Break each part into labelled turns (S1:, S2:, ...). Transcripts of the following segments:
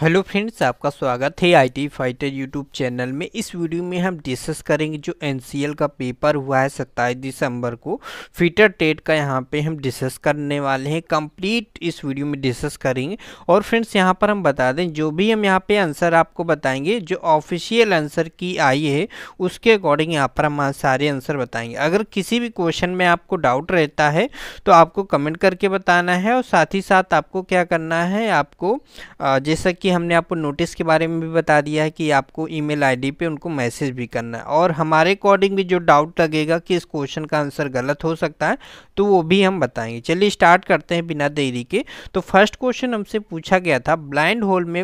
S1: hello friends आपका स्वागत है आईटी फाइटर यूट्यूब चैनल में इस वीडियो में हम डिस्कस करेंगे जो एनसीएल का पेपर हुआ है सत्ताईस दिसंबर को फिटर टेट का यहाँ पे हम डिस्कस करने वाले हैं कंप्लीट इस वीडियो में डिस्कस करेंगे और फ्रेंड्स यहाँ पर हम बता दें जो भी हम यहाँ पे आंसर आपको बताएंगे जो ऑफिशियल आंसर की आई है उसके अकॉर्डिंग यहाँ पर हम सारे आंसर बताएंगे अगर किसी भी क्वेश्चन में आपको डाउट रहता है तो आपको कमेंट करके बताना है और साथ ही साथ आपको क्या करना है आपको जैसा कि कि हमने आपको नोटिस के बारे में भी बता दिया है कि आपको ईमेल आईडी पे उनको मैसेज भी करना है और हमारे अकॉर्डिंग भी जो डाउट लगेगा कि इस क्वेश्चन का आंसर गलत हो सकता है तो वो भी हम बताएंगे चलिए स्टार्ट करते हैं बिना देरी के तो फर्स्ट क्वेश्चन हमसे पूछा गया था ब्लाइंड होल में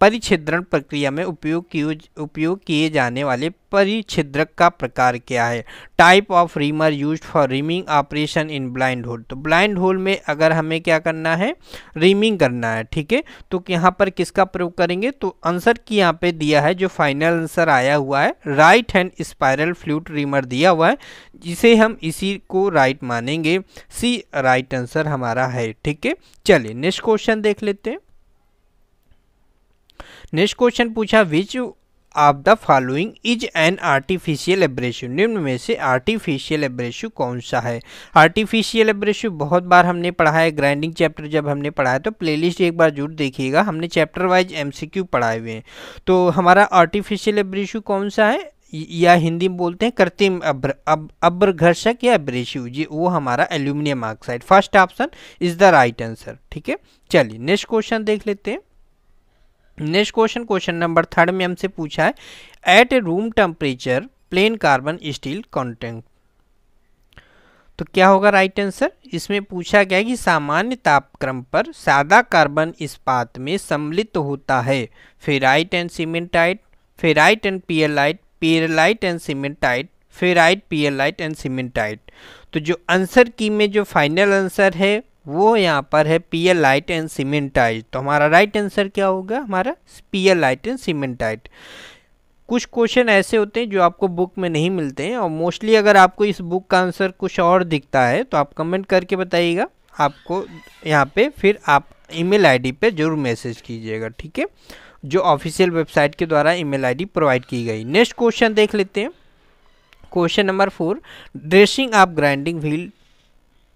S1: परिच्छिद्रण प्रक्रिया में उपयोग किए उपयोग किए जाने वाले परिच्छिद्रक का प्रकार क्या है type of reamer use for reaming operation in blind hole तो ब्लाइंड होल में अगर हमें क्या करना है रीमिंग करना है ठीक है तो यहाँ पर किसका प्रयोग करेंगे तो आंसर की यहाँ पे दिया है जो फाइनल आंसर आया हुआ है right hand spiral flute reamer दिया हुआ है जिसे हम इसी को राइट मानेंगे सी राइट आंसर हमारा है ठीक है चलिए नेक्स्ट क्वेश्चन देख लेते हैं नेक्स्ट क्वेश्चन पूछा which of the following is an artificial abrasive निम्न में से आर्टिफिशियल एब्रेसिव कौन सा है आर्टिफिशियल एब्रेसिव बहुत बार हमने पढ़ा है ग्राइंडिंग चैप्टर जब हमने पढ़ा है तो प्लेलिस्ट एक बार जरूर देखिएगा हमने चैप्टर वाइज एमसीक्यू पढ़ाए हुए हैं तो हमारा आर्टिफिशियल एब्रेसिव कौन सा है या हिंदी में बोलते हैं कृत्रिम अब्र अब अब्रघर्षक या एब्रेसिव जी वो हमारा aluminium oxide first option is the right answer ठीक है चलिए नेक्स्ट क्वेश्चन देख लेते हैं next question question number third में हमसे पूछा है at a room temperature plain carbon steel content तो क्या होगा राइट आंसर इसमें पूछा गया कि सामान्य तापक्रम पर सादा कार्बन इस्पात में सम्मिलित होता है ferrite and cementite ferrite and pearlite pearlite and cementite ferrite pearlite and cementite तो जो आंसर की में जो फाइनल आंसर है वो यहाँ पर है पीएल लाइट एंड सीमेंटाइट तो हमारा राइट आंसर क्या होगा हमारा पीएल लाइट एंड सीमेंटाइट कुछ क्वेश्चन ऐसे होते हैं जो आपको बुक में नहीं मिलते हैं और मोस्टली अगर आपको इस बुक का आंसर कुछ और दिखता है तो आप कमेंट करके बताइएगा आपको यहाँ पे फिर आप ईमेल आईडी पे जरूर मैसेज कीजिएगा ठीक है जो ऑफिशियल वेबसाइट के द्वारा ईमेल आईडी प्रोवाइड की गई नेक्स्ट क्वेश्चन देख लेते हैं क्वेश्चन नंबर फोर ड्रेसिंग आप ग्राइंडिंग व्हील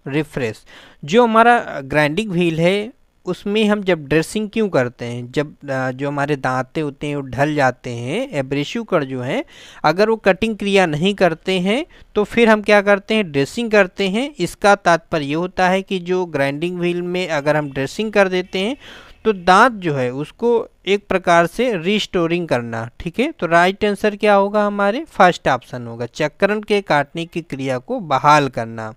S1: रिफ्रेश जो हमारा ग्राइंडिंग व्हील है उसमें हम जब ड्रेसिंग क्यों करते हैं जब जो हमारे दांते होते हैं वो ढल जाते हैं एब्रेसिव कर जो हैं अगर वो कटिंग क्रिया नहीं करते हैं तो फिर हम क्या करते हैं ड्रेसिंग करते हैं इसका तात्पर्य ये होता है कि जो ग्राइंडिंग व्हील में अगर हम ड्रेसिंग कर देते हैं तो दांत जो है उसको एक प्रकार से रिस्टोरिंग करना ठीक है तो राइट आंसर क्या होगा हमारे फर्स्ट ऑप्शन होगा चक्रण के काटने की क्रिया को बहाल करना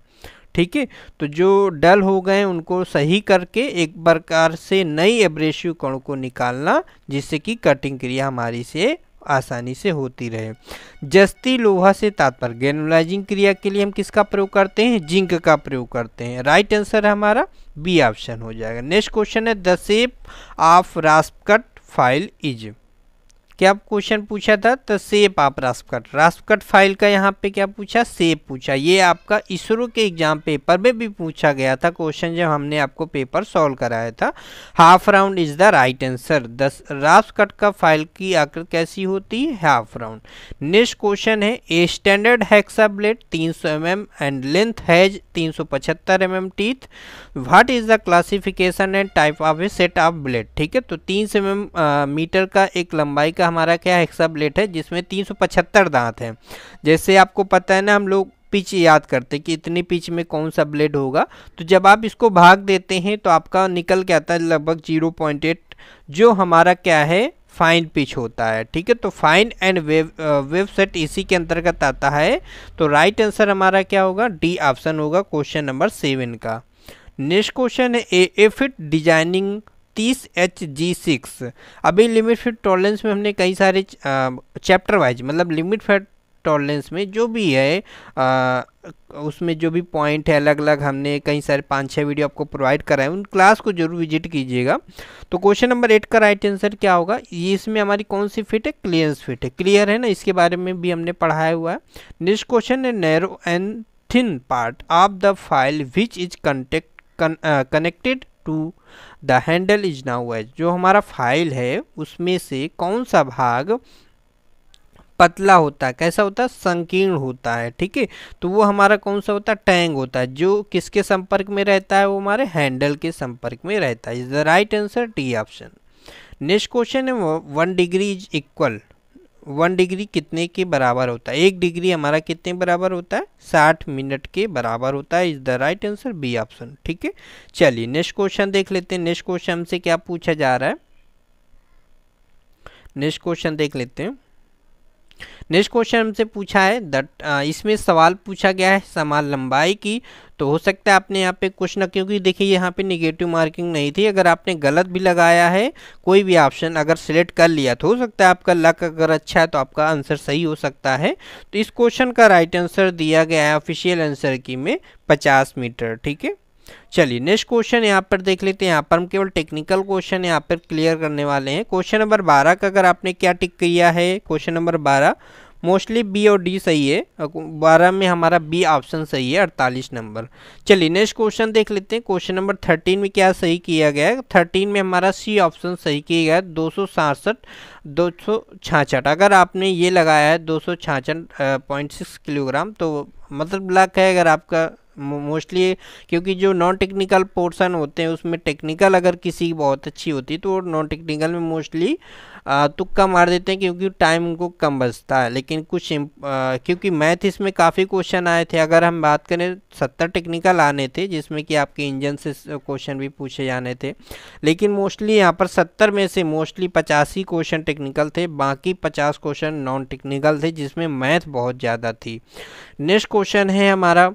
S1: ठीक है तो जो डल हो गए उनको सही करके एक प्रकार से नई एब्रेसिव कण को निकालना जिससे कि कटिंग क्रिया हमारी से आसानी से होती रहे जस्ती लोहा से तात्पर्य ग्रेनुलाइजिंग क्रिया के लिए हम किसका प्रयोग करते हैं जिंक का प्रयोग करते हैं राइट आंसर हमारा बी ऑप्शन हो जाएगा नेक्स्ट क्वेश्चन है the shape of rasp cut file is क्या क्वेश्चन पूछा था तो सेप आप रास्पकट रास्पकट फाइल का यहाँ पे क्या पूछा सेप पूछा ये आपका इसरो के एग्जाम पेपर में भी पूछा गया था क्वेश्चन जब हमने आपको पेपर सॉल्व कराया था half round is the right answer this rasp cut का फाइल की आकृति कैसी होती है हाफ राउंड नेक्स्ट क्वेश्चन है ए स्टैंडर्ड हेक्सा ब्लेड तीन सौ M M and length has तीन सौ पचहत्तर M M teeth what is the classification and type of a set of blade ठीक है तो तीन सौ एम मीटर का एक लंबाई का हमारा क्या है सबलेट है जिसमें तीन सौ पचहत्तर दांत हैं जैसे आपको पता है ना हम लोग पिच याद करते कि इतनी पिच में कौन सा ब्लेड होगा तो जब आप इसको भाग देते हैं तो आपका निकल के आता है लगभग जीरो पॉइंट एट जो हमारा क्या है फाइन पिच होता है ठीक है तो fine and wave wave set इसी के अंतर्गत आता है तो राइट आंसर हमारा क्या होगा डी ऑप्शन होगा क्वेश्चन नंबर सेवन का नेक्स्ट क्वेश्चन है ए एफिट डिजाइनिंग तीस एच जी सिक्स अभी लिमिट फिट टॉलरेंस में हमने कई सारे चैप्टर वाइज मतलब लिमिट फिट टॉलरेंस में जो भी है आ, उसमें जो भी पॉइंट है अलग अलग हमने कई सारे पाँच छः वीडियो आपको प्रोवाइड कराए उन क्लास को जरूर विजिट कीजिएगा तो क्वेश्चन नंबर एट का राइट आंसर क्या होगा ये इसमें हमारी कौन सी फिट है क्लियरेंस फिट है क्लियर है ना इसके बारे में भी हमने पढ़ाया हुआ है नेक्स्ट क्वेश्चन है narrow and thin part of the file which is contact connected to the handle is known as जो हमारा फाइल है उसमें से कौन सा भाग पतला होता है कैसा होता है संकीर्ण होता है ठीक है तो वो हमारा कौन सा होता है टैंग होता है जो किसके संपर्क में रहता है वो हमारे हैंडल के संपर्क में रहता है is the right answer D option next question है one degree is equal one degree कितने के बराबर होता है एक डिग्री हमारा कितने बराबर होता है साठ मिनट के बराबर होता है is the right answer B option ठीक है चलिए नेक्स्ट क्वेश्चन देख लेते हैं नेक्स्ट क्वेश्चन हमसे क्या पूछा जा रहा है नेक्स्ट क्वेश्चन देख लेते हैं नेक्स्ट क्वेश्चन हमसे पूछा है दट इसमें सवाल पूछा गया है समान लंबाई की तो हो सकता है आपने यहाँ पे कुछ ना क्योंकि देखिए यहाँ पे निगेटिव मार्किंग नहीं थी अगर आपने गलत भी लगाया है कोई भी ऑप्शन अगर सिलेक्ट कर लिया तो हो सकता है आपका लक अगर अच्छा है तो आपका आंसर सही हो सकता है तो इस क्वेश्चन का राइट आंसर दिया गया है ऑफिशियल आंसर की में पचास मीटर ठीक है चलिए नेक्स्ट क्वेश्चन यहाँ पर देख लेते हैं यहाँ पर हम केवल टेक्निकल क्वेश्चन यहाँ पर क्लियर करने वाले हैं क्वेश्चन नंबर बारह का अगर आपने क्या टिक किया है क्वेश्चन नंबर बारह मोस्टली बी और डी सही है बारह में हमारा बी ऑप्शन सही है अड़तालीस नंबर चलिए नेक्स्ट क्वेश्चन देख लेते हैं क्वेश्चन नंबर थर्टीन में क्या सही किया गया है थर्टीन में हमारा सी ऑप्शन सही किया गया दो सौ सड़सठ दो सौ छाछठ अगर आपने ये लगाया है दो सौ छाछठ पॉइंट सिक्स किलोग्राम तो मतलब ब्लैक है अगर आपका मोस्टली क्योंकि जो नॉन टेक्निकल पोर्सन होते हैं उसमें टेक्निकल अगर किसी की बहुत अच्छी होती तो नॉन टेक्निकल में मोस्टली तुक्का मार देते हैं क्योंकि टाइम उनको कम बचता है लेकिन कुछ आ, क्योंकि मैथ इसमें काफ़ी क्वेश्चन आए थे अगर हम बात करें सत्तर टेक्निकल आने थे जिसमें कि आपके इंजन से क्वेश्चन भी पूछे जाने थे लेकिन मोस्टली यहाँ पर सत्तर में से मोस्टली पचासी क्वेश्चन टेक्निकल थे बाकी पचास क्वेश्चन नॉन टेक्निकल थे जिसमें मैथ बहुत ज़्यादा थी नेक्स्ट क्वेश्चन है हमारा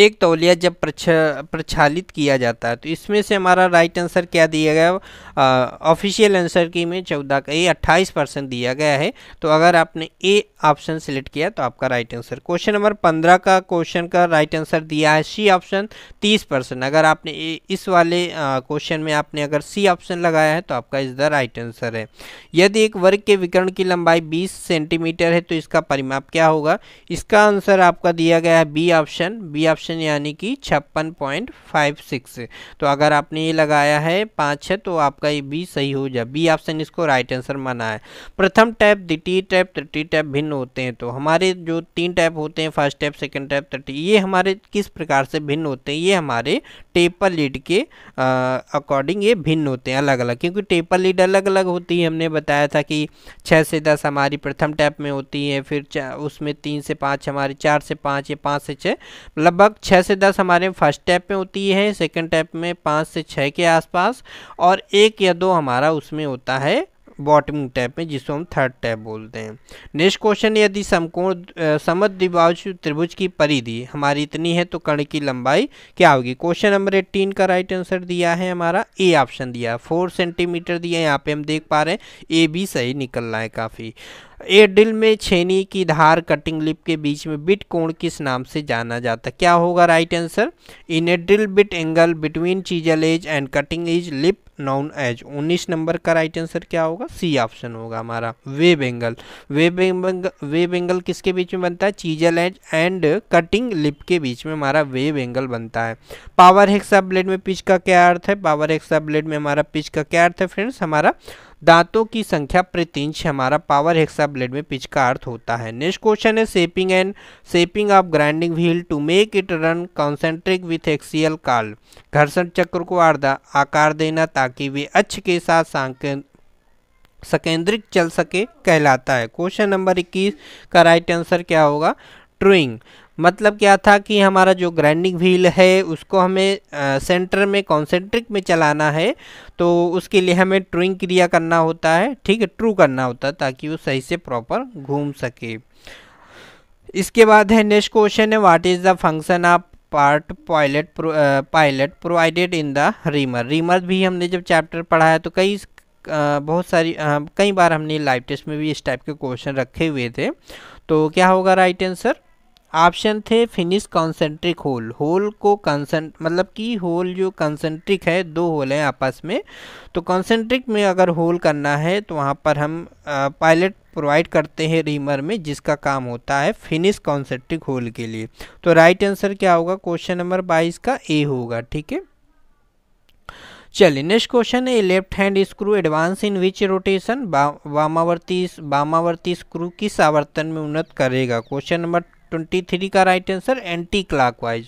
S1: एक तौलिया जब प्रक्षालित किया जाता है तो इसमें से हमारा राइट आंसर क्या दिया गया ऑफिशियल आंसर की में चौदह का ए अट्ठाईस परसेंट दिया गया है तो अगर आपने ए ऑप्शन सेलेक्ट किया तो आपका राइट आंसर क्वेश्चन नंबर पंद्रह का क्वेश्चन का राइट आंसर दिया है सी ऑप्शन तीस परसेंट अगर आपने ए, इस वाले क्वेश्चन में आपने अगर सी ऑप्शन लगाया है तो आपका इस द राइट आंसर है यदि एक वर्ग के विकरण की लंबाई बीस सेंटीमीटर है तो इसका परिमाप क्या होगा इसका आंसर आपका दिया गया है B option B option option यानी कि छप्पन पॉइंट फाइव सिक्स तो अगर आपने ये लगाया है पाँच है तो आपका ये बी सही हो जाए बी ऑप्शन इसको राइट आंसर माना है प्रथम टैप द्वितीय टैप तृतीय टैप भिन्न होते हैं तो हमारे जो तीन टैप होते हैं फर्स्ट टैप सेकेंड टैप तृतीय ये हमारे किस प्रकार से भिन्न होते हैं ये हमारे टेपर लीड के अकॉर्डिंग ये भिन्न होते हैं अलग अलग क्योंकि टेपर लीड अलग अलग होती है हमने बताया था कि छः से दस हमारी प्रथम टैप में होती है फिर उसमें तीन से पाँच हमारी चार से पाँच या पाँच से छः लगभग लगभग छः से दस हमारे फर्स्ट टैप में होती है सेकंड टैप में पाँच से छः के आसपास और एक या दो हमारा उसमें होता है बॉटम टैप में जिसको हम थर्ड टैप बोलते हैं नेक्स्ट क्वेश्चन यदि समकोण समझ दिवाज त्रिभुज की परिधि हमारी इतनी है तो कण की लंबाई क्या होगी क्वेश्चन नंबर एट्टीन का राइट आंसर दिया है हमारा ए ऑप्शन दिया फोर सेंटीमीटर दिया यहाँ पे हम देख पा रहे हैं ए भी सही निकल रहा है काफ़ी एयरडिल में छेनी की धार कटिंग लिप के बीच में बिट कोण किस नाम से जाना जाता है क्या होगा right answer in a drill bit angle between chisel edge and cutting is lip known as 19 number का राइट आंसर क्या होगा सी ऑप्शन होगा हमारा web angle web angle web angle किसके बीच में बनता है chisel edge and cutting lip के बीच में हमारा वेब एंगल बनता है पावर हेक्सा ब्लेड में पिच का क्या अर्थ है पावर हेक्सा ब्लेड में हमारा पिच का क्या अर्थ है फ्रेंड्स हमारा दांतों की संख्या प्रति इंच हमारा पावर हेक्सा ब्लेड में पिच का अर्थ होता है नेक्स्ट क्वेश्चन है shaping and shaping of grinding wheel to make it run concentric with axial काल घर्षण चक्र को आर्धा आकार देना ताकि वे अच्छ के साथ सांकेत सकेंद्रिक चल सके कहलाता है क्वेश्चन नंबर इक्कीस का राइट आंसर क्या होगा ट्रूइंग मतलब क्या था कि हमारा जो ग्राइंडिंग व्हील है उसको हमें आ, सेंटर में कॉन्सेंट्रिक में चलाना है तो उसके लिए हमें ट्रूइंग क्रिया करना होता है ठीक है ट्रू करना होता है ताकि वो सही से प्रॉपर घूम सके इसके बाद है नेक्स्ट क्वेश्चन है what is the function of part pilot pilot provided in the reamer reamer भी हमने जब चैप्टर पढ़ा है तो कई बहुत सारी आ, कई बार हमने लाइव टेस्ट में भी इस टाइप के क्वेश्चन रखे हुए थे तो क्या होगा राइट आंसर ऑप्शन थे फिनिश कॉन्सेंट्रिक होल होल को कंसेंट मतलब कि होल जो कंसेंट्रिक है दो होल हैं आपस में तो कंसेंट्रिक में अगर होल करना है तो वहाँ पर हम पायलट प्रोवाइड करते हैं रीमर में जिसका काम होता है फिनिश कॉन्सेंट्रिक होल के लिए तो राइट आंसर क्या होगा क्वेश्चन नंबर बाईस का ए होगा ठीक है चलिए नेक्स्ट क्वेश्चन है left hand screw advance in which rotation वामावर्ती वामावर्ती स्क्रू किस आवर्तन में उन्नत करेगा क्वेश्चन नंबर ट्वेंटी थ्री का right answer anti clockwise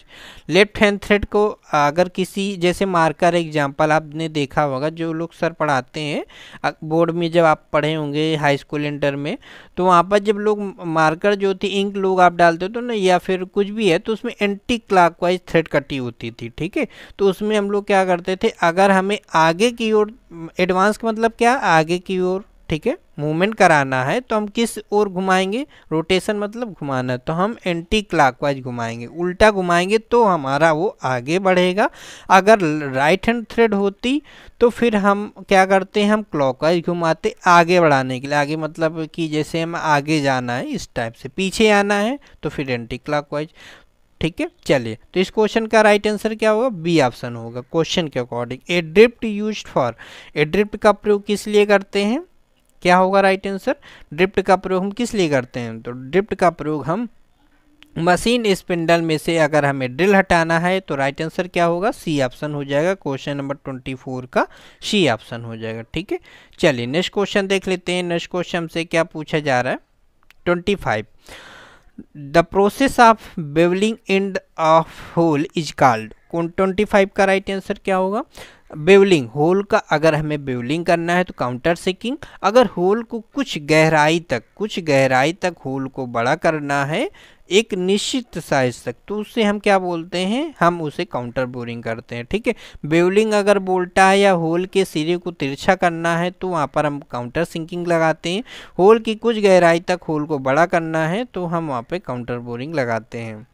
S1: left hand thread को अगर किसी जैसे मार्कर एग्जांपल आपने देखा होगा जो लोग सर पढ़ाते हैं बोर्ड में जब आप पढ़े होंगे हाई स्कूल इंटर में तो वहाँ पर जब लोग मार्कर जो थी इंक लोग आप डालते हो तो ना या फिर कुछ भी है तो उसमें एंटी वाइज थ्रेड कटी होती थी ठीक है तो उसमें हम लोग क्या करते थे अगर हमें आगे की ओर एडवांस का मतलब क्या आगे की ओर ठीक है मूवमेंट कराना है तो हम किस ओर घुमाएंगे रोटेशन मतलब घुमाना तो हम एंटी क्लॉकवाइज घुमाएंगे उल्टा घुमाएंगे तो हमारा वो आगे बढ़ेगा अगर राइट हैंड थ्रेड होती तो फिर हम क्या करते हैं हम क्लॉकवाइज घुमाते आगे बढ़ाने के लिए आगे मतलब कि जैसे हम आगे जाना है इस टाइप से पीछे आना है तो फिर एंटी क्लॉकवाइज ठीक है चलिए तो इस क्वेश्चन का राइट आंसर क्या होगा बी ऑप्शन होगा क्वेश्चन के according a drift use for a का प्रयोग किस लिए करते हैं क्या होगा राइट आंसर ड्रिफ्ट का प्रयोग हम किस लिए करते हैं तो ड्रिफ्ट का प्रयोग हम मशीन स्पिंडल में से अगर हमें ड्रिल हटाना है तो राइट आंसर क्या होगा सी ऑप्शन हो जाएगा क्वेश्चन नंबर ट्वेंटी फोर का सी ऑप्शन हो जाएगा ठीक है चलिए नेक्स्ट क्वेश्चन देख लेते हैं नेक्स्ट क्वेश्चन से क्या पूछा जा रहा है twenty five the process of bevelling end of hole is called कौन ट्वेंटी फाइव का राइट आंसर क्या होगा बेवलिंग होल का अगर हमें बेवलिंग करना है तो काउंटर सेकिंग अगर होल को कुछ गहराई तक कुछ गहराई तक होल को बड़ा करना है एक निश्चित साइज तक तो उससे हम क्या बोलते हैं हम उसे काउंटर बोरिंग करते हैं ठीक है बेवलिंग अगर बोल्टा है या होल के सिरे को तिरछा करना है तो वहाँ पर हम काउंटर सिंकिंग लगाते हैं होल की कुछ गहराई तक होल को बड़ा करना है तो हम वहाँ पे काउंटर बोरिंग लगाते हैं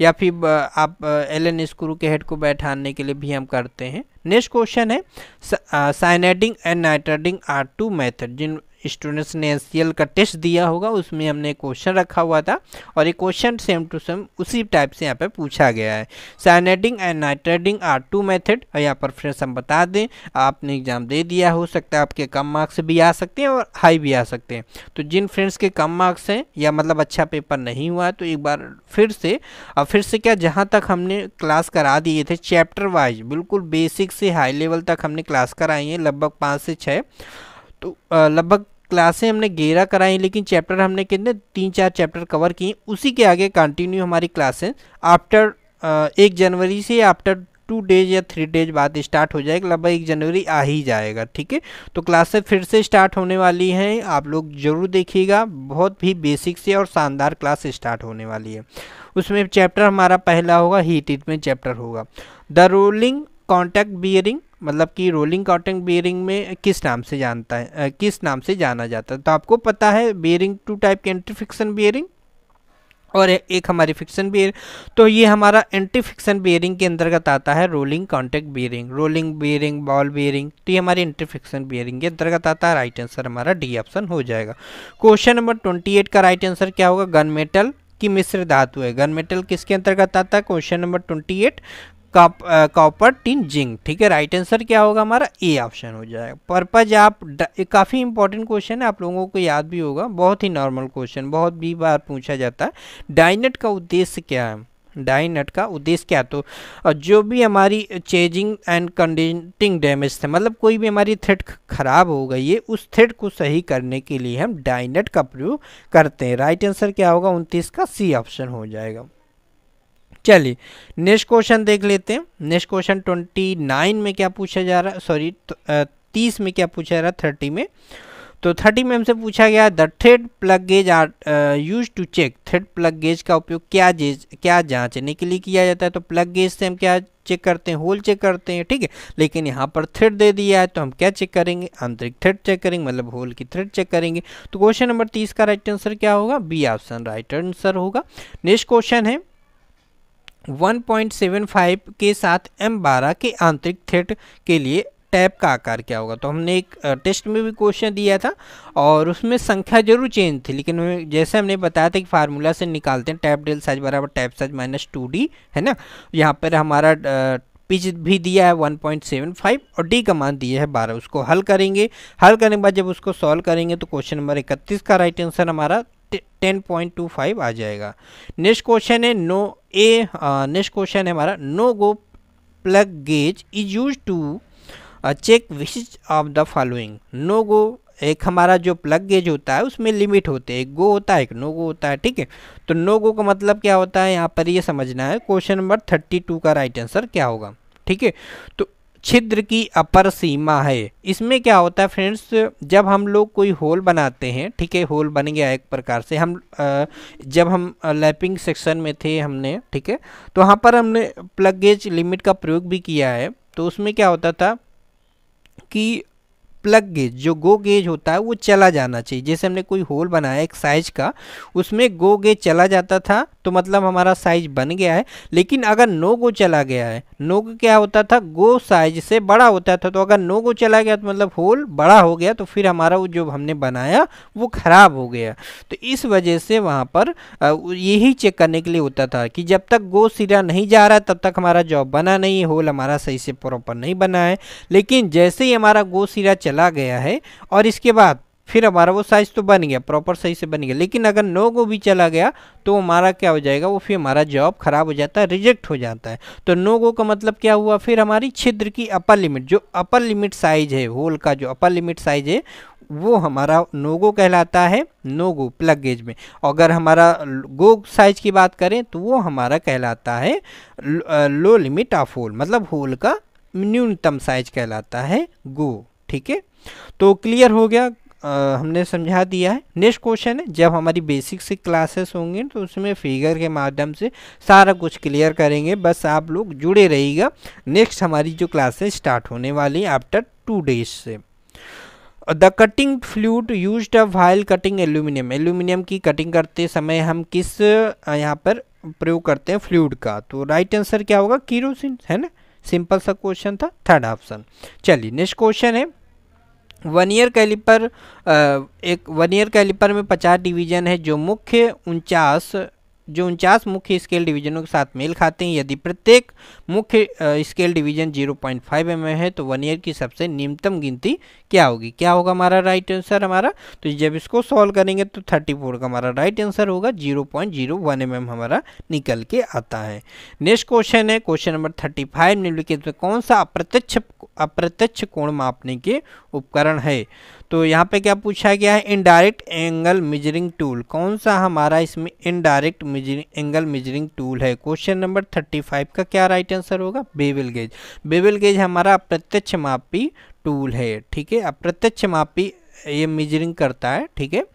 S1: या फिर आप एल एन स्क्रू के हेड को बैठाने के लिए भी हम करते हैं नेक्स्ट क्वेश्चन है cyaniding and nitriding are two method जिन स्टूडेंट्स ने एन का टेस्ट दिया होगा उसमें हमने क्वेश्चन रखा हुआ था और ये क्वेश्चन सेम टू सेम उसी टाइप से यहाँ पर पूछा गया है cyaniding and nitriding are two method और यहाँ पर फ्रेंड्स हम बता दें आपने एग्ज़ाम दे दिया हो सकता है आपके कम मार्क्स भी आ सकते हैं और हाई भी आ सकते हैं तो जिन फ्रेंड्स के कम मार्क्स हैं या मतलब अच्छा पेपर नहीं हुआ तो एक बार फिर से और फिर से क्या जहाँ तक हमने क्लास करा दिए थे चैप्टर वाइज बिल्कुल बेसिक से हाई लेवल तक हमने क्लास कराई है लगभग पाँच से छः तो लगभग क्लासें हमने गेरा कराई लेकिन चैप्टर हमने कितने तीन चार चैप्टर कवर किए उसी के आगे कंटिन्यू हमारी क्लासें आफ्टर एक जनवरी से आफ्टर टू डेज या थ्री डेज बाद स्टार्ट हो जाएगा लगभग एक जनवरी आ ही जाएगा ठीक है तो क्लासें फिर से स्टार्ट होने वाली हैं आप लोग ज़रूर देखिएगा बहुत ही बेसिक से और शानदार क्लास स्टार्ट होने वाली है उसमें चैप्टर हमारा पहला होगा हीट ट्रीटमेंट चैप्टर होगा द रोलिंग कॉन्टैक्ट बियरिंग मतलब कि रोलिंग कॉटन बेयरिंग में किस नाम से जानता है किस नाम से जाना जाता है तो आपको पता है बेयरिंग टू टाइप के एंटी फिक्सन बेयरिंग और एक हमारी फिक्सन बेयर तो ये हमारा एंटी फिक्सन बेयरिंग के अंतर्गत आता है rolling contact bearing rolling bearing ball bearing तो ये हमारी एंटी फिक्सन बेयरिंग के अंतर्गत आता है राइट आंसर हमारा डी ऑप्शन हो जाएगा क्वेश्चन नंबर ट्वेंटी एट का राइट आंसर क्या होगा गन मेटल की मिश्र धातु है गन मेटल किसके अंतर्गत आता है question number twenty eight copper tin zinc ठीक है राइट आंसर क्या होगा हमारा ए ऑप्शन हो जाएगा पर्पज आप काफ़ी इंपॉर्टेंट क्वेश्चन है आप लोगों को याद भी होगा बहुत ही नॉर्मल क्वेश्चन बहुत भी बार पूछा जाता है डाइनेट का उद्देश्य क्या है डाइनेट का उद्देश्य क्या तो जो भी हमारी चेजिंग एंड कंडिटिंग डैमेज थे मतलब कोई भी हमारी थ्रेड खराब हो गई है उस थ्रेड को सही करने के लिए हम डाइनेट का प्रयोग करते हैं राइट आंसर क्या होगा उनतीस का सी ऑप्शन हो जाएगा चलिए नेक्स्ट क्वेश्चन देख लेते हैं नेक्स्ट क्वेश्चन ट्वेंटी नाइन में क्या पूछा जा रहा है सॉरी तीस में क्या पूछा जा रहा है थर्टी में तो थर्टी में हमसे पूछा गया the thread plug gauge are use to check thread plug gauge का उपयोग क्या जेज क्या जांचने के लिए किया जाता है तो प्लग गेज से हम क्या चेक करते हैं होल चेक करते हैं ठीक है लेकिन यहाँ पर थ्रेड दे दिया है तो हम क्या चेक करेंगे आंतरिक थ्रेड चेक करेंगे मतलब होल की थ्रेड चेक करेंगे तो क्वेश्चन नंबर तीस का राइट आंसर क्या होगा बी ऑप्शन राइट आंसर होगा नेक्स्ट क्वेश्चन है 1.75 के साथ M12 के आंतरिक थ्रेड के लिए टैप का आकार क्या होगा तो हमने एक टेस्ट में भी क्वेश्चन दिया था और उसमें संख्या जरूर चेंज थी लेकिन जैसे हमने बताया था कि फार्मूला से निकालते हैं टैप डेल साइज बराबर tap size minus two D है ना यहाँ पर हमारा पिच भी दिया है 1.75 और डी का मान दिया है 12 उसको हल करेंगे हल करने के बाद जब उसको सॉल्व करेंगे तो क्वेश्चन नंबर 31 का राइट आंसर हमारा टेन पॉइंट टू फाइव आ जाएगा नेक्स्ट क्वेश्चन है नो ए नेक्स्ट क्वेश्चन है हमारा no go plug gauge is use to check which of the following no go एक हमारा जो प्लग गेज होता है उसमें लिमिट होते हैं एक गो होता है एक नो गो होता है ठीक है तो नो गो का मतलब क्या होता है यहाँ पर ये समझना है क्वेश्चन नंबर थर्टी टू का राइट आंसर क्या होगा ठीक है तो छिद्र की अपर सीमा है इसमें क्या होता है फ्रेंड्स जब हम लोग कोई होल बनाते हैं ठीक है होल बन गया एक प्रकार से हम जब हम लैपिंग सेक्शन में थे हमने ठीक है तो वहाँ पर हमने प्लग गेज लिमिट का प्रयोग भी किया है तो उसमें क्या होता था कि प्लग गेज जो गो गेज होता है वो चला जाना चाहिए जैसे हमने कोई होल बनाया एक साइज का उसमें गो गेज चला जाता था तो मतलब हमारा साइज बन गया है लेकिन अगर नो गो चला गया है नो गो क्या होता था गो साइज से बड़ा होता था तो अगर नो गो चला गया तो मतलब होल बड़ा हो गया तो फिर हमारा वो जो हमने बनाया वो ख़राब हो गया तो इस वजह से वहाँ पर यही चेक करने के लिए होता था कि जब तक गो सिरा नहीं जा रहा तब तक हमारा जॉब बना नहीं होल हमारा सही से प्रॉपर नहीं बना है लेकिन जैसे ही हमारा गो सिरा चला गया है और इसके बाद फिर हमारा वो साइज तो बन गया प्रॉपर सही से बन गया लेकिन अगर नो गो भी चला गया तो हमारा क्या हो जाएगा वो फिर हमारा जॉब खराब हो जाता है रिजेक्ट हो जाता है तो नो गो का मतलब क्या हुआ फिर हमारी छिद्र की अपर लिमिट जो अपर लिमिट साइज है होल का जो अपर लिमिट साइज है वो हमारा नो गो कहलाता है गो प्लग गेज में अगर हमारा गो साइज की बात करें तो वो हमारा कहलाता है लो लिमिट ऑफ होल मतलब होल का न्यूनतम साइज कहलाता है गो ठीक है तो क्लियर हो गया आ, हमने समझा दिया है नेक्स्ट क्वेश्चन है जब हमारी बेसिक से क्लासेस होंगे तो उसमें फिगर के माध्यम से सारा कुछ क्लियर करेंगे बस आप लोग जुड़े रहिएगा नेक्स्ट हमारी जो क्लासेस स्टार्ट होने वाली है आफ्टर टू डेज से the cutting fluid use while cutting aluminium aluminium की कटिंग करते समय हम किस यहाँ पर प्रयोग करते हैं फ्लूड का तो राइट आंसर क्या होगा कीरोसिन है ना सिंपल सा क्वेश्चन था थर्ड ऑप्शन चलिए नेक्स्ट क्वेश्चन है वन ईयर कैलिपर एक वन ईयर कैलिपर में पचास डिवीजन है जो मुख्य उनचास जो उनचास मुख्य स्केल डिवीजनों के साथ मेल खाते हैं यदि प्रत्येक मुख्य स्केल डिवीजन 0.5 पॉइंट mm है तो वन ईयर की सबसे न्यूनतम गिनती क्या होगी क्या होगा हमारा राइट आंसर हमारा तो जब इसको सॉल्व करेंगे तो 34 का हमारा राइट आंसर होगा 0.01 पॉइंट mm हमारा निकल के आता है नेक्स्ट क्वेश्चन है क्वेश्चन नंबर 35 निम्नलिखित में कौन सा अप्रत्यक्ष अप्रत्यक्ष कोण मापने के उपकरण है तो यहाँ पे क्या पूछा गया है इनडायरेक्ट एंगल मेजरिंग टूल कौन सा हमारा इसमें indirect measuring angle measuring tool है क्वेश्चन नंबर थर्टी फाइव का क्या राइट आंसर होगा बेवल गेज बेवल गेज हमारा अप्रत्यक्ष मापी टूल है ठीक है अप्रत्यक्ष मापी ये मेजरिंग करता है ठीक है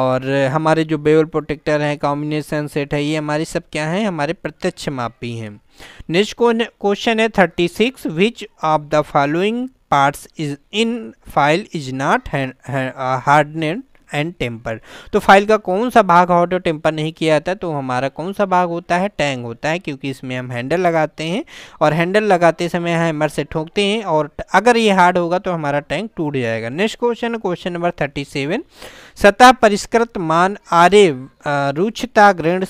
S1: और हमारे जो बेवल प्रोटेक्टर हैं कॉम्बिनेशन सेट है ये हमारे सब क्या हैं हमारे प्रत्यक्ष मापी हैं नेक्स्ट क्वेश्चन है thirty six which of the following parts is in file is not uh, hardened and temper तो फाइल का कौन सा भाग हॉट और टेम्पर नहीं किया जाता तो हमारा कौन सा भाग होता है टैंग होता है क्योंकि इसमें हम हैंडल लगाते हैं और हैंडल लगाते समय हैमर से ठोकते हैं और अगर ये हार्ड होगा तो हमारा टैंक टूट जाएगा next question question number thirty seven सतह परिष्कृत मान आर ए रुचता ग्रेड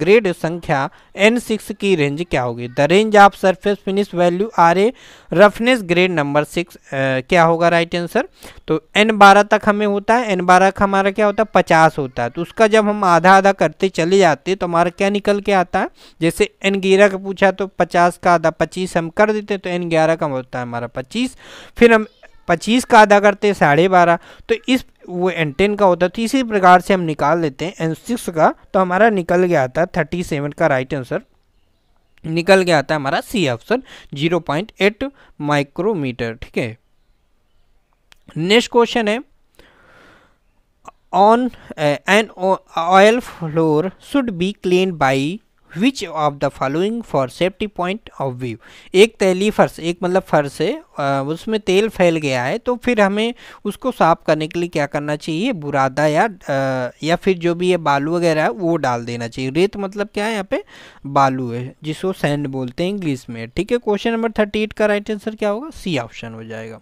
S1: ग्रेड संख्या एन सिक्स की रेंज क्या होगी the range of surface finish value R A roughness grade number six क्या होगा राइट आंसर तो एन बारह तक हमें होता है एन बारह का हमारा क्या होता है पचास होता है तो उसका जब हम आधा आधा करते चले जाते तो हमारा क्या निकल के आता है जैसे एन ग्यारह का पूछा तो पचास का आधा पच्चीस हम कर देते तो एन ग्यारह का होता है हमारा पच्चीस फिर हम पच्चीस का आधा करते साढ़े बारह तो इस वो एन टेन का होता था तो इसी प्रकार से हम निकाल लेते हैं एन सिक्स का तो हमारा निकल गया था थर्टी सेवन का राइट आंसर निकल गया था हमारा C option zero point eight micrometre ठीक है नेक्स्ट क्वेश्चन है on an oil floor should be clean by which of the following for safety point of view एक तैली फर्श एक मतलब फर्श है उसमें तेल फैल गया है तो फिर हमें उसको साफ करने के लिए क्या करना चाहिए बुरादा या आ, या फिर जो भी ये बालू वगैरह है वो डाल देना चाहिए रेत मतलब क्या है यहाँ पे बालू है जिसको सैंड बोलते हैं इंग्लिश में ठीक है क्वेश्चन नंबर थर्टी एट का राइट आंसर क्या होगा सी ऑप्शन हो जाएगा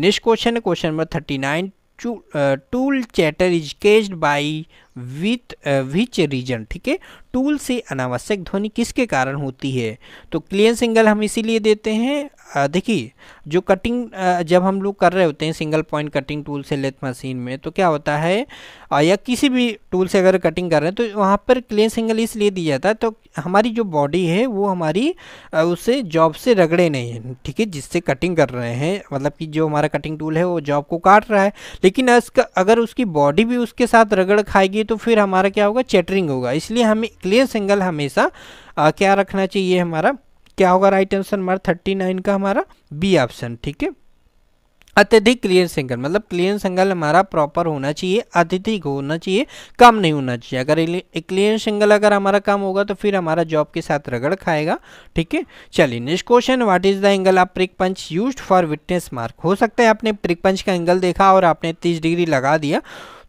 S1: नेक्स्ट क्वेश्चन है question number thirty nine tool chatter is caused by with which reason ठीक है टूल से अनावश्यक ध्वनि किसके कारण होती है तो क्लियर सिंगल हम इसीलिए देते हैं देखिए जो कटिंग जब हम लोग कर रहे होते हैं सिंगल पॉइंट कटिंग टूल से लेथ मशीन में तो क्या होता है या किसी भी टूल से अगर कटिंग कर रहे हैं तो वहाँ पर क्लियर सिंगल इसलिए दिया जाता है तो हमारी जो बॉडी है वो हमारी उससे जॉब से रगड़े नहीं ठीक है जिससे कटिंग कर रहे हैं मतलब कि जो हमारा कटिंग टूल है वो जॉब को काट रहा है लेकिन अगर उसकी बॉडी भी उसके साथ रगड़ खाएगी जाएगी तो फिर हमारा क्या होगा चैटरिंग होगा इसलिए हमें क्लियर सिंगल हमेशा आ, क्या रखना चाहिए हमारा क्या होगा राइट आंसर हमारा थर्टी नाइन का हमारा बी ऑप्शन ठीक है अत्यधिक क्लियर सिंगल मतलब क्लियर सिंगल हमारा प्रॉपर होना चाहिए अत्यधिक होना चाहिए कम नहीं होना चाहिए अगर क्लियर सिंगल अगर हमारा कम होगा तो फिर हमारा जॉब के साथ रगड़ खाएगा ठीक है चलिए next question what is the angle of prick punch used for witness mark हो सकता है आपने प्रिक पंच का एंगल देखा और आपने तीस डिग्री लगा दिया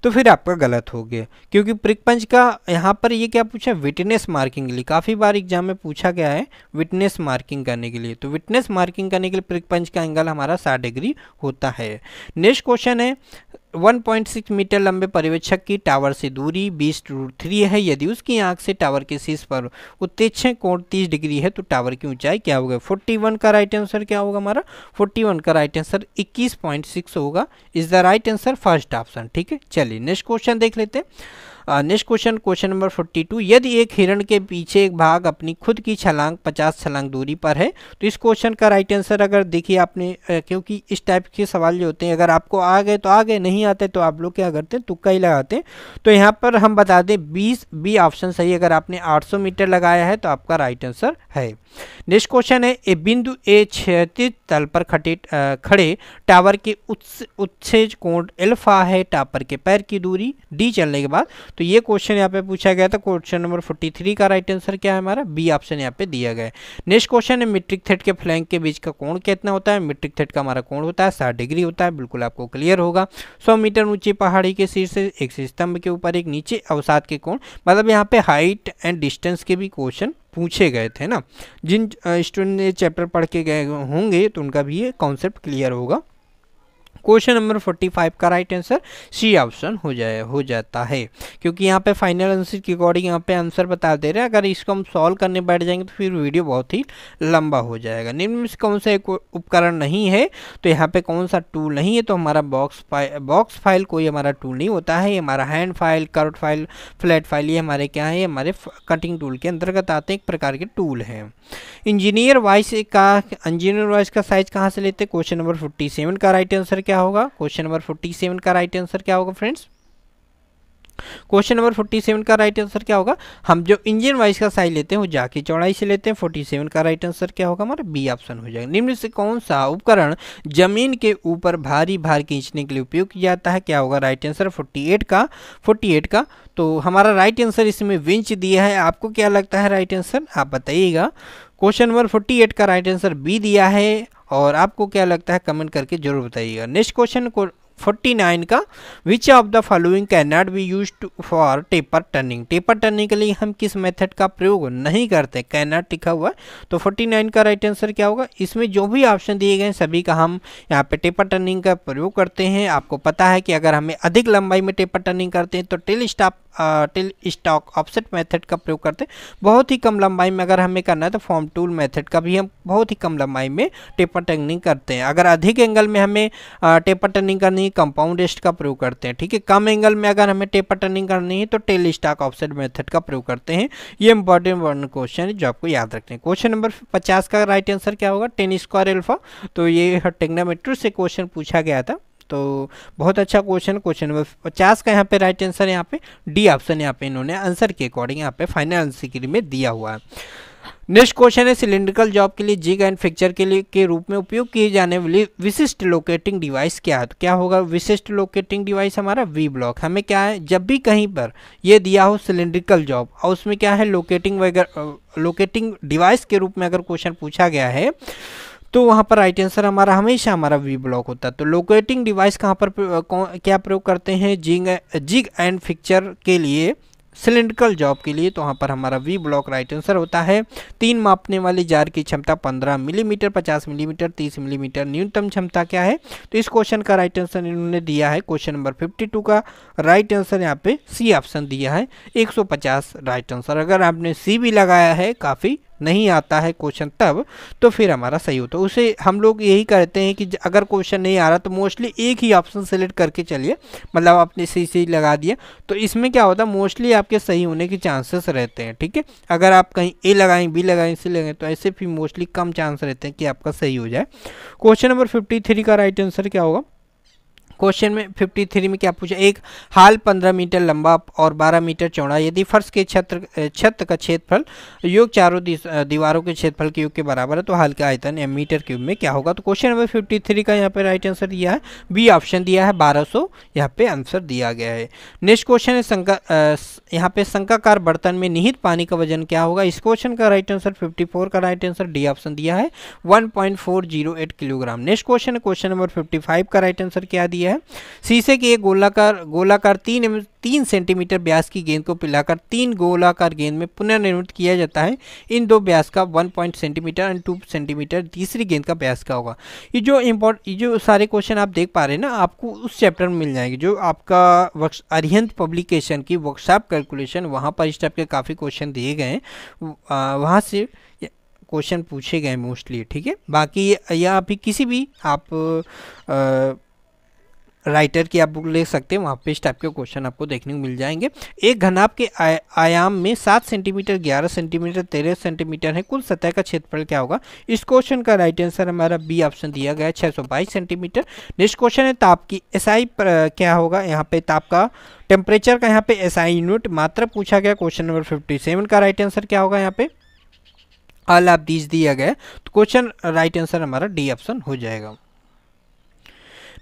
S1: तो फिर आपका गलत हो गया क्योंकि प्रिकपंच का यहाँ पर ये क्या पूछा विटनेस मार्किंग के लिए काफ़ी बार एग्जाम में पूछा गया है विटनेस मार्किंग करने के लिए तो विटनेस मार्किंग करने के लिए प्रिकपंच का एंगल हमारा साठ डिग्री होता है नेक्स्ट क्वेश्चन है 1.6 मीटर लंबे पर्यवेक्षक की टावर से दूरी बीस रूट थ्री है यदि उसकी आंख से टावर के शीर्ष पर उत्तेक्ष कोण 30 डिग्री है तो टावर की ऊंचाई क्या होगा 41 का राइट आंसर क्या होगा हमारा 41 का राइट आंसर 21.6 होगा is the right answer first option ठीक है चलिए नेक्स्ट क्वेश्चन देख लेते हैं next question question number forty two यदि एक हिरण के पीछे एक भाग अपनी खुद की छलांग पचास छलांग दूरी पर है तो इस क्वेश्चन का राइट आंसर अगर देखिए आपने क्योंकि इस टाइप के सवाल जो होते हैं अगर आपको आ गए तो आ गए नहीं आते तो आप लोग क्या करते हैं तुक्का ही लगाते हैं तो यहाँ पर हम बता दें बीस बी ऑप्शन सही अगर आपने आठ मीटर लगाया है तो आपका राइट आंसर है नेक्स्ट क्वेश्चन है ए बिंदु ए छियातीस तल पर खटे खड़े टावर के उच्छेज कोण एल्फा है टापर के पैर की दूरी डी चलने के बाद तो ये क्वेश्चन यहाँ पे पूछा गया था क्वेश्चन नंबर 43 का राइट आंसर क्या है हमारा बी ऑप्शन यहाँ पे दिया गया है नेक्स्ट क्वेश्चन है मिट्रिक थेट के फ्लैंक के बीच का कोण कितना होता है मिट्रिक थेट का हमारा कोण होता है साठ डिग्री होता है बिल्कुल आपको क्लियर होगा सौ मीटर ऊंची पहाड़ी के शीर्ष से एक स्तंभ के ऊपर एक नीचे अवसाद के कोण मतलब यहाँ पे हाइट एंड डिस्टेंस के भी क्वेश्चन पूछे गए थे ना जिन स्टूडेंट ने चैप्टर पढ़ के गए होंगे तो उनका भी ये कॉन्सेप्ट क्लियर होगा क्वेश्चन नंबर 45 का राइट आंसर सी ऑप्शन हो जाए हो जाता है क्योंकि यहाँ पे फाइनल आंसर के अकॉर्डिंग यहाँ पे आंसर बता दे रहे हैं अगर इसको हम सॉल्व करने बैठ जाएंगे तो फिर वीडियो बहुत ही लंबा हो जाएगा निम्न में कौन सा एक उपकरण नहीं है तो यहाँ पे कौन सा टूल नहीं है तो हमारा बॉक्स फाइल बॉक्स फाइल कोई हमारा टूल नहीं होता है ये हमारा हैंड फाइल कर्ट फाइल फ्लैट फाइल ये हमारे क्या है हमारे कटिंग टूल के अंतर्गत आते हैं एक प्रकार के टूल हैं इंजीनियर वाइस का इंजीनियर वाइस का साइज कहाँ से लेते हैं क्वेश्चन नंबर सेवन का राइट आंसर क्या होगा क्वेश्चन नंबर फोर्टी सेवन का राइट आंसर क्या होगा friends question number forty seven का राइट आंसर क्या होगा हम जो इंजन वाइज का साइज लेते हैं वो जाके चौड़ाई से लेते हैं फोर्टी सेवन का राइट आंसर क्या होगा हमारा बी ऑप्शन हो जाएगा निम्न से कौन सा उपकरण जमीन के ऊपर भारी भार खींचने के लिए उपयोग किया जाता है क्या होगा राइट आंसर फोर्टी एट का फोर्टी एट का तो हमारा राइट आंसर इसमें विंच दिया है आपको क्या लगता है राइट आंसर आप बताइएगा क्वेश्चन नंबर फोर्टी एट का राइट आंसर बी दिया है और आपको क्या लगता है कमेंट करके जरूर बताइएगा नेक्स्ट क्वेश्चन को फोर्टी नाइन का which of the following can not be use for taper turning taper turning के लिए हम किस मेथड का प्रयोग नहीं करते कैन नॉट लिखा हुआ है तो फोर्टी नाइन का राइट आंसर क्या होगा इसमें जो भी ऑप्शन दिए गए सभी का हम यहाँ पे टेपर टर्निंग का प्रयोग करते हैं आपको पता है कि अगर हमें अधिक लंबाई में टेपर टर्निंग करते हैं तो tail stop tail stock offset method का प्रयोग करते हैं बहुत ही कम लंबाई में अगर हमें करना है तो फॉर्म टूल मेथड का भी हम बहुत ही कम लंबाई में टेपर टर्निंग करते हैं अगर अधिक एंगल में हमें टेपर टर्निंग करनी ही कंपाउंड रेस्ट का प्रयोग करते हैं ठीक है कम एंगल में अगर हमें टेपर टर्निंग करनी है तो टेल स्टाक ऑफसेट मेथड का प्रयोग करते हैं ये इंपॉर्टेंट वन क्वेश्चन है जो आपको याद रखते हैं क्वेश्चन नंबर पचास का राइट आंसर क्या होगा टेन स्क्वायर एल्फा तो ये टेग्नामेट्री से क्वेश्चन पूछा गया था तो बहुत अच्छा क्वेश्चन क्वेश्चन नंबर पचास का यहाँ पे राइट आंसर यहाँ पे डी ऑप्शन यहाँ पे इन्होंने आंसर के अकॉर्डिंग यहाँ पे फाइनल आंसर के लिए में दिया हुआ है नेक्स्ट क्वेश्चन है सिलिंड्रिकल जॉब के लिए जिग एंड फिक्चर के लिए के रूप में उपयोग किए जाने वाली विशिष्ट लोकेटिंग डिवाइस क्या है तो क्या होगा विशिष्ट लोकेटिंग डिवाइस हमारा वी ब्लॉक हमें क्या है जब भी कहीं पर ये दिया हो सिलिंड्रिकल जॉब और उसमें क्या है लोकेटिंग वगैरह लोकेटिंग डिवाइस के रूप में अगर क्वेश्चन पूछा गया है तो वहाँ पर राइट आंसर हमारा हमेशा हमारा वी ब्लॉक होता है तो लोकेटिंग डिवाइस कहाँ पर क्या प्रयोग करते हैं जिंग जिग एंड फिक्चर के लिए सिलिंड्रिकल जॉब के लिए तो वहाँ पर हमारा वी ब्लॉक राइट आंसर होता है तीन मापने वाले जार की क्षमता 15 मिलीमीटर 50 मिलीमीटर 30 मिलीमीटर न्यूनतम क्षमता क्या है तो इस क्वेश्चन का राइट आंसर इन्होंने दिया है क्वेश्चन नंबर 52 का राइट आंसर यहाँ पे सी ऑप्शन दिया है 150 राइट आंसर अगर आपने सी भी लगाया है काफ़ी नहीं आता है क्वेश्चन तब तो फिर हमारा सही होता है उसे हम लोग यही कहते हैं कि अगर क्वेश्चन नहीं आ रहा तो मोस्टली एक ही ऑप्शन सेलेक्ट करके चलिए मतलब आपने सही सही लगा दिया तो इसमें क्या होता है मोस्टली आपके सही होने के चांसेस रहते हैं ठीक है अगर आप कहीं ए लगाएं बी लगाएं सी लगाएं तो ऐसे फिर मोस्टली कम चांस रहते हैं कि आपका सही हो जाए क्वेश्चन नंबर फिफ्टी थ्री का राइट आंसर क्या होगा क्वेश्चन में 53 में क्या पूछा एक हाल 15 मीटर लंबा और 12 मीटर चौड़ा यदि फर्श के छत्र छत का क्षेत्रफल योग चारों दीवारों के क्षेत्रफल के योग के बराबर है तो हाल का आयतन एम मीटर क्यूब में क्या होगा तो क्वेश्चन नंबर 53 का यहाँ पे राइट आंसर दिया है बी ऑप्शन दिया है 1200 सौ यहाँ पे आंसर दिया गया है नेक्स्ट क्वेश्चन है संका यहाँ पे संकाकार बर्तन में निहित पानी का वजन क्या होगा इस क्वेश्चन का राइट आंसर फिफ्टी का राइट आंसर डी ऑप्शन दिया है वन किलोग्राम नेक्स्ट क्वेश्चन है क्वेश्चन नंबर फिफ्टी का राइट आंसर क्या दिया किया है शीशे के एक गोलाकार गोलाकार तीन तीन सेंटीमीटर ब्यास की गेंद को पिलाकर तीन गोलाकार गेंद में पुनर्निर्मित किया जाता है इन दो ब्यास का one point centimetre and two centimetre तीसरी गेंद का ब्यास का होगा ये जो इम्पोर्ट ये जो सारे क्वेश्चन आप देख पा रहे हैं ना आपको उस चैप्टर में मिल जाएंगे जो आपका वर्क अरिहंत पब्लिकेशन की वर्कशॉप कैलकुलेशन वहाँ पर इस टाइप के काफ़ी क्वेश्चन दिए गए हैं वहाँ से क्वेश्चन पूछे गए मोस्टली ठीक है बाकी या अभी किसी भी आप आ, राइटर की आप बुक ले सकते हैं वहाँ पे इस टाइप के क्वेश्चन आपको देखने को मिल जाएंगे एक घनाभ के आय, आयाम में सात सेंटीमीटर ग्यारह सेंटीमीटर तेरह सेंटीमीटर है कुल सतह का क्षेत्रफल क्या होगा इस क्वेश्चन का राइट आंसर हमारा बी ऑप्शन दिया गया है छः सेंटीमीटर नेक्स्ट क्वेश्चन है ताप की आई क्या होगा यहाँ पे ताप का टेम्परेचर का यहाँ पे एस आई यूनिट मात्र पूछा गया क्वेश्चन नंबर फिफ्टी सेवन का राइट आंसर क्या होगा यहाँ पे अल आप दीज दिया गया तो क्वेश्चन राइट आंसर हमारा डी ऑप्शन हो जाएगा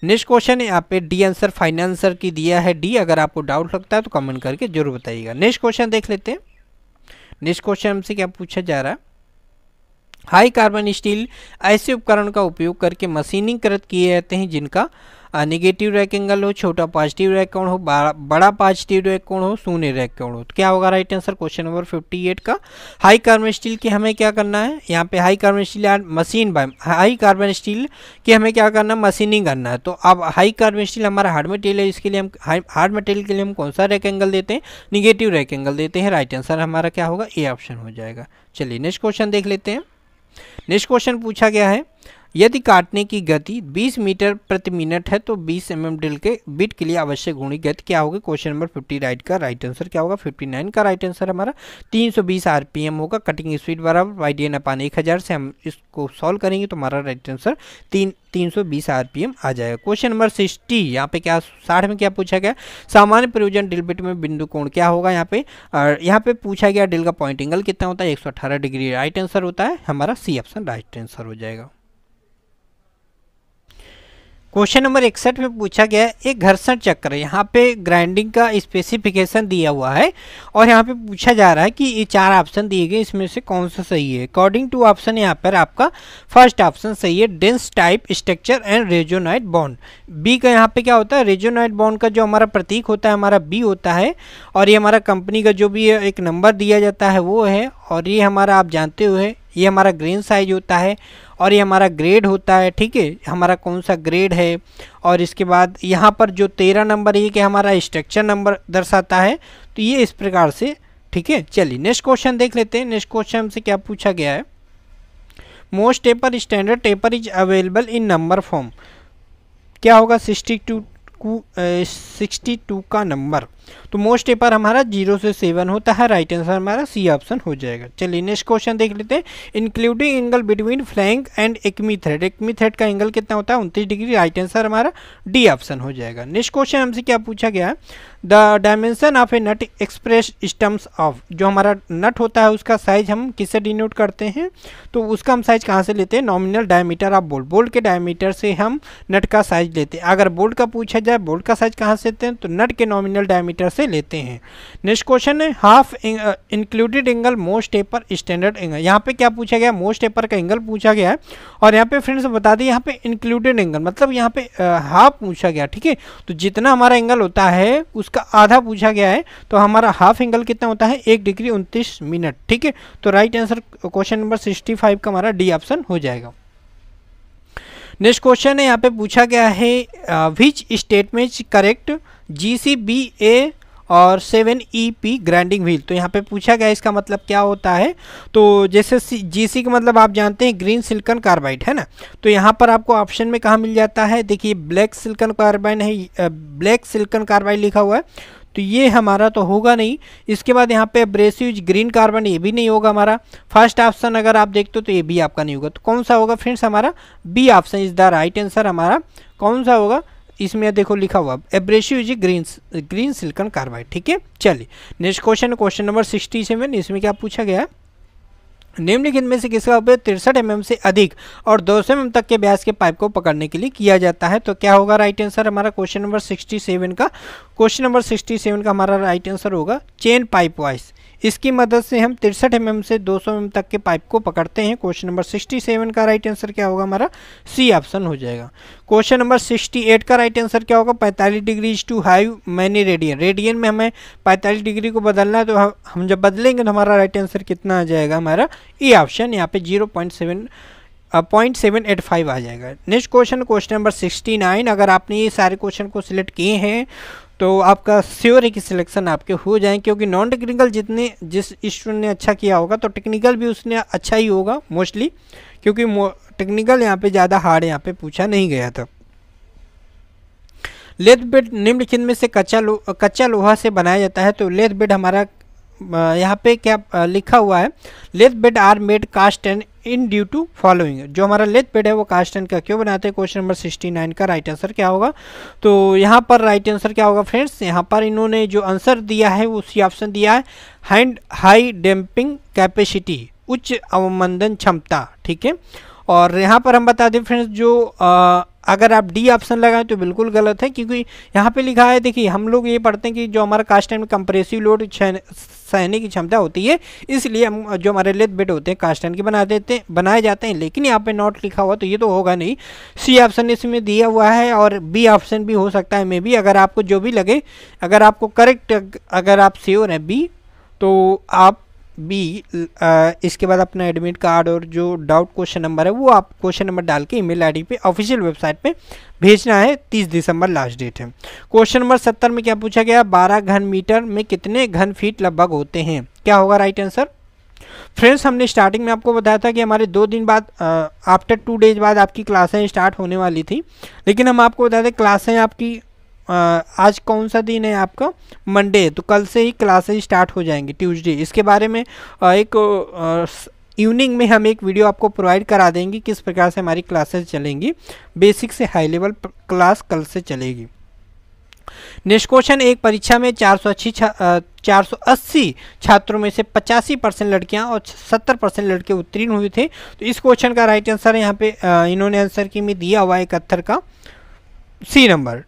S1: नेक्स्ट क्वेश्चन यहाँ पे डी आंसर फाइनल आंसर की दिया है डी अगर आपको डाउट लगता है तो कमेंट करके जरूर बताइएगा नेक्स्ट क्वेश्चन देख लेते हैं नेक्स्ट क्वेश्चन हमसे क्या पूछा जा रहा है हाई कार्बन स्टील ऐसे उपकरण का उपयोग करके मशीनिंग किए जाते हैं जिनका निगेटिव रैक एंगल हो छोटा पॉजिटिव रैक कोण हो बड़ा पॉजिटिव रैक कोण हो शून्य रैक कोण हो तो क्या होगा right answer question number fifty eight का हाई कार्बन स्टील की हमें क्या करना है यहाँ पे high carbon steel machine by high carbon steel की हमें क्या करना है मशीनिंग करना है तो अब हाई कार्बन स्टील हमारा हार्ड मटेरियल है इसके लिए हम हार्ड मटेरियल के लिए हम कौन सा रैक एंगल देते हैं निगेटिव रैक एंगल देते हैं राइट आंसर हमारा क्या होगा ए ऑप्शन हो जाएगा चलिए नेक्स्ट क्वेश्चन देख लेते हैं नेक्स्ट क्वेश्चन पूछा गया है यदि काटने की गति 20 मीटर प्रति मिनट है तो 20 एम ड्रिल के बिट के लिए आवश्यक गुणी गति क्या होगी क्वेश्चन नंबर 50 राइट का राइट आंसर क्या होगा 59 का राइट आंसर हमारा 320 आरपीएम होगा कटिंग स्पीड बराबर वाई डी एन अपान एक हज़ार से हम इसको सॉल्व करेंगे तो हमारा राइट आंसर तीन तीन सौ बीस आरपीएम आ जाएगा क्वेश्चन नंबर सिक्सटी यहाँ पे क्या साठ में क्या पूछा गया सामान्य प्रयोजन ड्रिल बिट में बिंदु कोण क्या होगा यहाँ पे और यहाँ पे पूछा गया ड्रिल का पॉइंट एंगल कितना होता है एक सौ अठारह डिग्री राइट आंसर होता है हमारा सी ऑप्शन राइट आंसर हो जाएगा क्वेश्चन नंबर इकसठ में पूछा गया है एक घर्षण चक्र यहाँ पे ग्राइंडिंग का स्पेसिफिकेशन दिया हुआ है और यहाँ पे पूछा जा रहा है कि ये चार ऑप्शन दिए गए इसमें से कौन सा सही है अकॉर्डिंग टू ऑप्शन यहाँ पर आपका फर्स्ट ऑप्शन सही है dense type structure and resonant bond B का यहाँ पे क्या होता है रेजोनाइट बॉन्ड का जो हमारा प्रतीक होता है हमारा बी होता है और ये हमारा कंपनी का जो भी एक नंबर दिया जाता है वो है और ये हमारा आप जानते हुए ये हमारा ग्रेन साइज होता है और ये हमारा ग्रेड होता है ठीक है हमारा कौन सा ग्रेड है और इसके बाद यहाँ पर जो तेरह नंबर ये कि हमारा स्ट्रक्चर नंबर दर्शाता है तो ये इस प्रकार से ठीक है चलिए नेक्स्ट क्वेश्चन देख लेते हैं नेक्स्ट क्वेश्चन से क्या पूछा गया है most taper standard taper is available in number form क्या होगा सिक्सटी टू सिक्सटी टू का नंबर तो मोस्ट पेपर हमारा जीरो से सेवन होता है राइट आंसर हमारा सी ऑप्शन हो जाएगा चलिए नेक्स्ट क्वेश्चन देख लेते हैं including angle between flank and acme thread acme thread का एंगल कितना होता है उनतीस डिग्री राइट आंसर हमारा डी ऑप्शन हो जाएगा नेक्स्ट क्वेश्चन हमसे क्या पूछा गया the dimension of a nut express terms of जो हमारा नट होता है उसका साइज हम किससे डिनोट करते हैं तो उसका हम साइज कहाँ से लेते हैं nominal diameter of bolt bolt के डायमीटर से हम नट का साइज लेते हैं अगर बोल्ट का पूछा जाए बोल्ट का साइज कहाँ से लेते हैं तो नट के नॉमिनल डायमीटर मीटर से लेते हैं नेक्स्ट क्वेश्चन है half included angle most taper standard angle यहाँ पे क्या पूछा गया मोस्ट टेपर का एंगल पूछा गया है और यहाँ पे फ्रेंड्स बता दें यहाँ पे इंक्लूडेड एंगल मतलब यहाँ पे हाफ uh, पूछा गया ठीक है तो जितना हमारा एंगल होता है उसका आधा पूछा गया है तो हमारा हाफ एंगल कितना होता है एक डिग्री उनतीस मिनट ठीक है तो right answer question number sixty five का हमारा डी ऑप्शन हो जाएगा नेक्स्ट क्वेश्चन है यहाँ पे पूछा गया है which statement correct G C B A और seven E e P grinding wheel तो यहाँ पे पूछा गया इसका मतलब क्या होता है तो जैसे जी सी का मतलब आप जानते हैं ग्रीन सिल्कन कार्बाइड है ना तो यहाँ पर आपको ऑप्शन में कहाँ मिल जाता है देखिए ब्लैक सिल्कन कार्बाइन है ब्लैक सिल्कन कार्बाइड लिखा हुआ है तो ये हमारा तो होगा नहीं इसके बाद यहाँ पे एब्रेसिव ग्रीन कार्बन ये भी नहीं होगा हमारा फर्स्ट ऑप्शन अगर आप देखते हो तो ये भी आपका नहीं होगा तो कौन सा होगा फ्रेंड्स हमारा B option is the right answer हमारा कौन सा होगा इसमें देखो लिखा हुआ abrasive is green green silicon carbide ठीक है चलिए next question question number sixty seven इसमें क्या पूछा गया है निम्नलिखित में से किसका उपयोग तिरसठ एम से अधिक और दो सौ एम तक के ब्यास के पाइप को पकड़ने के लिए किया जाता है तो क्या होगा राइट आंसर हमारा क्वेश्चन नंबर सिक्सटी सेवन का क्वेश्चन नंबर सिक्सटी सेवन का हमारा राइट आंसर होगा चेन पाइप वाइज इसकी मदद से हम तिरसठ एम से 200 एम तक के पाइप को पकड़ते हैं क्वेश्चन नंबर 67 का राइट आंसर क्या होगा हमारा सी ऑप्शन हो जाएगा क्वेश्चन नंबर 68 का राइट आंसर क्या होगा 45 degree to how many radian radian में हमें 45 डिग्री को बदलना है तो हम जब बदलेंगे तो हमारा राइट आंसर कितना आ जाएगा हमारा ई e ऑप्शन यहाँ पे zero point seven eight five आ जाएगा next question question number sixty nine अगर आपने ये सारे क्वेश्चन को सिलेक्ट किए हैं तो आपका श्योर है कि सिलेक्शन आपके हो जाए क्योंकि नॉन टेक्निकल जितने जिस स्टूडेंट ने अच्छा किया होगा तो टेक्निकल भी उसने अच्छा ही होगा मोस्टली क्योंकि टेक्निकल यहाँ पे ज़्यादा हार्ड यहाँ पे पूछा नहीं गया था लेथ बेड निम्नलिखित में से कच्चा लो कच्चा लोहा से बनाया जाता है तो लेथ बेड हमारा यहाँ पे क्या लिखा हुआ है lathe bed are made cast and in due to following जो हमारा लेथ बेड है वो कास्ट एंड का क्यों बनाते हैं क्वेश्चन नंबर सिक्सटी नाइन का राइट आंसर क्या होगा तो यहाँ पर राइट आंसर क्या होगा फ्रेंड्स यहाँ पर इन्होंने जो आंसर दिया है उसी ऑप्शन दिया है हैंड हाई डैम्पिंग कैपेसिटी उच्च अवमंदन क्षमता ठीक है और यहाँ पर हम बता दें फ्रेंड्स जो आ, अगर आप डी ऑप्शन लगाएं तो बिल्कुल गलत है क्योंकि यहाँ पे लिखा है देखिए हम लोग ये पढ़ते हैं कि जो हमारा कास्ट एंड कंप्रेसिव लोड सहने की क्षमता होती है इसलिए हम जो हमारे लेत बेट होते हैं एंड के बना देते हैं बनाए जाते हैं लेकिन यहाँ पे नॉट लिखा हुआ तो ये तो होगा नहीं सी ऑप्शन इसमें दिया हुआ है और बी ऑप्शन भी हो सकता है मे बी अगर आपको जो भी लगे अगर आपको करेक्ट अगर आप श्योर हैं बी तो आप बी इसके बाद अपना एडमिट कार्ड और जो डाउट क्वेश्चन नंबर है वो आप क्वेश्चन नंबर डाल के ईमेल आईडी पे ऑफिशियल वेबसाइट पे भेजना है 30 दिसंबर लास्ट डेट है क्वेश्चन नंबर 70 में क्या पूछा गया 12 घन मीटर में कितने घन फीट लगभग होते हैं क्या होगा राइट आंसर फ्रेंड्स हमने स्टार्टिंग में आपको बताया था कि हमारे दो दिन बाद आफ्टर टू डेज बाद आपकी क्लासें स्टार्ट होने वाली थी लेकिन हम आपको बताते क्लासें आपकी आज कौन सा दिन है आपका मंडे तो कल से ही क्लासेज स्टार्ट हो जाएंगी ट्यूसडे इसके बारे में एक इवनिंग में हम एक वीडियो आपको प्रोवाइड करा देंगे किस प्रकार से हमारी क्लासेस चलेंगी बेसिक से हाई लेवल क्लास कल से चलेगी नेक्स्ट क्वेश्चन एक परीक्षा में चार सौ अच्छी चार सौ अस्सी छात्रों में से पचासी परसेंट लड़कियाँ और सत्तर परसेंट लड़के उत्तीर्ण हुए थे तो इस क्वेश्चन का राइट आंसर यहाँ पे इन्होंने आंसर की में दिया हुआ है इकहत्तर का सी नंबर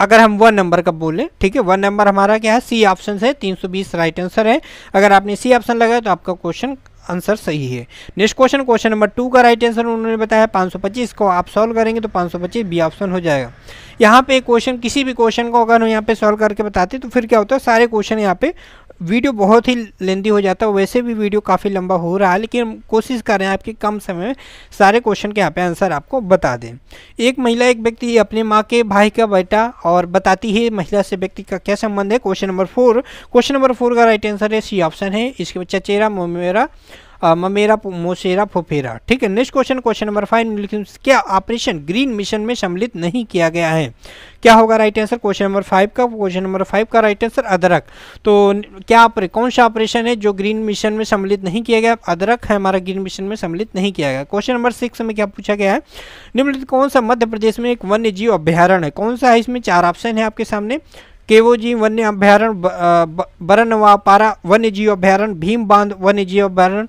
S1: अगर हम वन नंबर का बोलें ठीक है वन नंबर हमारा क्या है सी ऑप्शन है 320 राइट आंसर है अगर आपने सी ऑप्शन लगाया तो आपका क्वेश्चन आंसर सही है next question question number two का राइट आंसर उन्होंने बताया 525 को आप सॉल्व करेंगे तो 525 बी ऑप्शन हो जाएगा यहाँ पे क्वेश्चन किसी भी क्वेश्चन को अगर हम यहाँ पे सॉल्व करके बताते तो फिर क्या होता है सारे क्वेश्चन यहाँ पे वीडियो बहुत ही लेंदी हो जाता है वैसे भी वीडियो काफ़ी लंबा हो रहा है लेकिन कोशिश कर रहे हैं आपके कम समय में सारे क्वेश्चन के यहाँ पे आंसर आपको बता दें एक महिला एक व्यक्ति अपने माँ के भाई का बेटा और बताती है महिला से व्यक्ति का क्या संबंध है question number four question number four का राइट आंसर है सी ऑप्शन है इसके बाद चचेरा मोमेरा ममेरा मोसेरा फोफेरा ठीक है next question question number five क्या ऑपरेशन ग्रीन मिशन में सम्मिलित नहीं किया गया है क्या होगा right answer question number five का क्वेश्चन नंबर फाइव का राइट आंसर अदरक तो क्या कौन सा ऑपरेशन है जो ग्रीन मिशन में सम्मिलित नहीं किया गया अदरक है हमारा ग्रीन मिशन में सम्मिलित नहीं किया गया क्वेश्चन नंबर सिक्स में क्या पूछा गया है निम्नलिखित कौन सा मध्य प्रदेश में एक वन्य जीव अभ्यारण्य है कौन सा है इसमें चार ऑप्शन है आपके सामने केवोजी वन्य अभ्यारण बरनवा पारा वन्य जीव अभ्यारण भीम बांध वन्य जीव अभ्यारण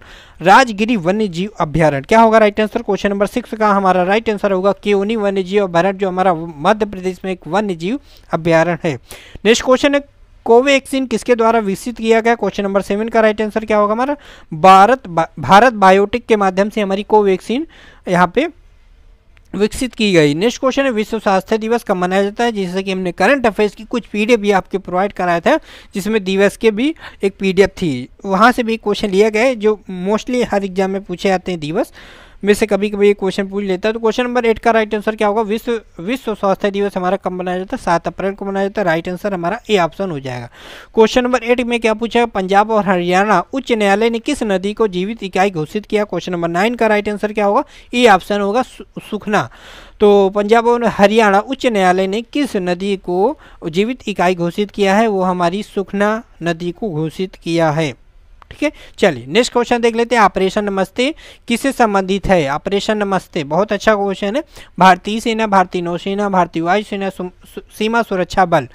S1: राजगिरी वन्य जीव अभ्यारण क्या होगा right answer question number six का हमारा राइट आंसर होगा केवनी वन्य जीव अभ्यारण जो हमारा मध्य प्रदेश में एक वन्य जीव अभ्यारण है नेक्स्ट क्वेश्चन है कोवैक्सीन किसके द्वारा विकसित किया गया क्वेश्चन नंबर सेवन का राइट आंसर क्या होगा हमारा भारत भारत बायोटेक के माध्यम से हमारी कोवैक्सीन यहाँ पे विकसित की गई नेक्स्ट क्वेश्चन है विश्व स्वास्थ्य दिवस कब मनाया जाता है जिससे कि हमने करंट अफेयर्स की कुछ पी भी आपके प्रोवाइड कराया था जिसमें दिवस के भी एक पी थी वहाँ से भी क्वेश्चन लिया गया है जो मोस्टली हर एग्जाम में पूछे जाते हैं दिवस में से कभी कभी क्वेश्चन पूछ लेता है तो क्वेश्चन नंबर एट का राइट आंसर क्या होगा विश्व विश्व स्वास्थ्य दिवस हमारा कब मनाया जाता है सात अप्रैल को मनाया जाता है राइट आंसर हमारा ए ऑप्शन हो जाएगा क्वेश्चन नंबर एट में क्या पूछा पंजाब और हरियाणा उच्च न्यायालय ने किस नदी को जीवित इकाई घोषित किया क्वेश्चन नंबर नाइन का राइट आंसर क्या होगा ए ऑप्शन होगा सुखना तो पंजाब और हरियाणा उच्च न्यायालय ने किस नदी को जीवित इकाई घोषित किया है वो हमारी सुखना नदी को घोषित किया है ठीक है चलिए नेक्स्ट क्वेश्चन देख लेते हैं ऑपरेशन नमस्ते किससे संबंधित है ऑपरेशन नमस्ते बहुत अच्छा क्वेश्चन है भारतीय सेना भारतीय नौसेना भारतीय वायुसेना सीमा सुरक्षा बल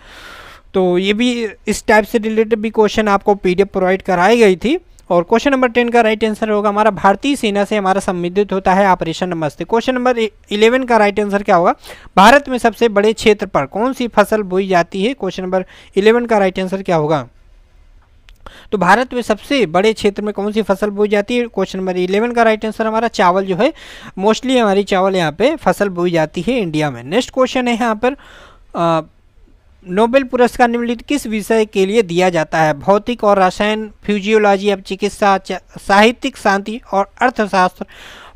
S1: तो ये भी इस टाइप से रिलेटेड भी क्वेश्चन आपको पीडीएफ प्रोवाइड कराई गई थी और क्वेश्चन नंबर टेन का राइट आंसर होगा हमारा भारतीय सेना से हमारा संबंधित होता है operation Namaste question number eleven का राइट आंसर क्या होगा भारत में सबसे बड़े क्षेत्र पर कौन सी फसल बोई जाती है क्वेश्चन नंबर इलेवन का राइट आंसर क्या होगा तो भारत में सबसे बड़े क्षेत्र में कौन सी फसल बोई जाती है क्वेश्चन नंबर इलेवन का राइट आंसर हमारा चावल जो है मोस्टली हमारी चावल यहाँ पे फसल बोई जाती है इंडिया में नेक्स्ट क्वेश्चन है यहाँ पर नोबेल पुरस्कार निम्नलिखित किस विषय के लिए दिया जाता है भौतिक और रसायन फ्यूजियोलॉजी अब चिकित्सा साहित्यिक शांति और अर्थशास्त्र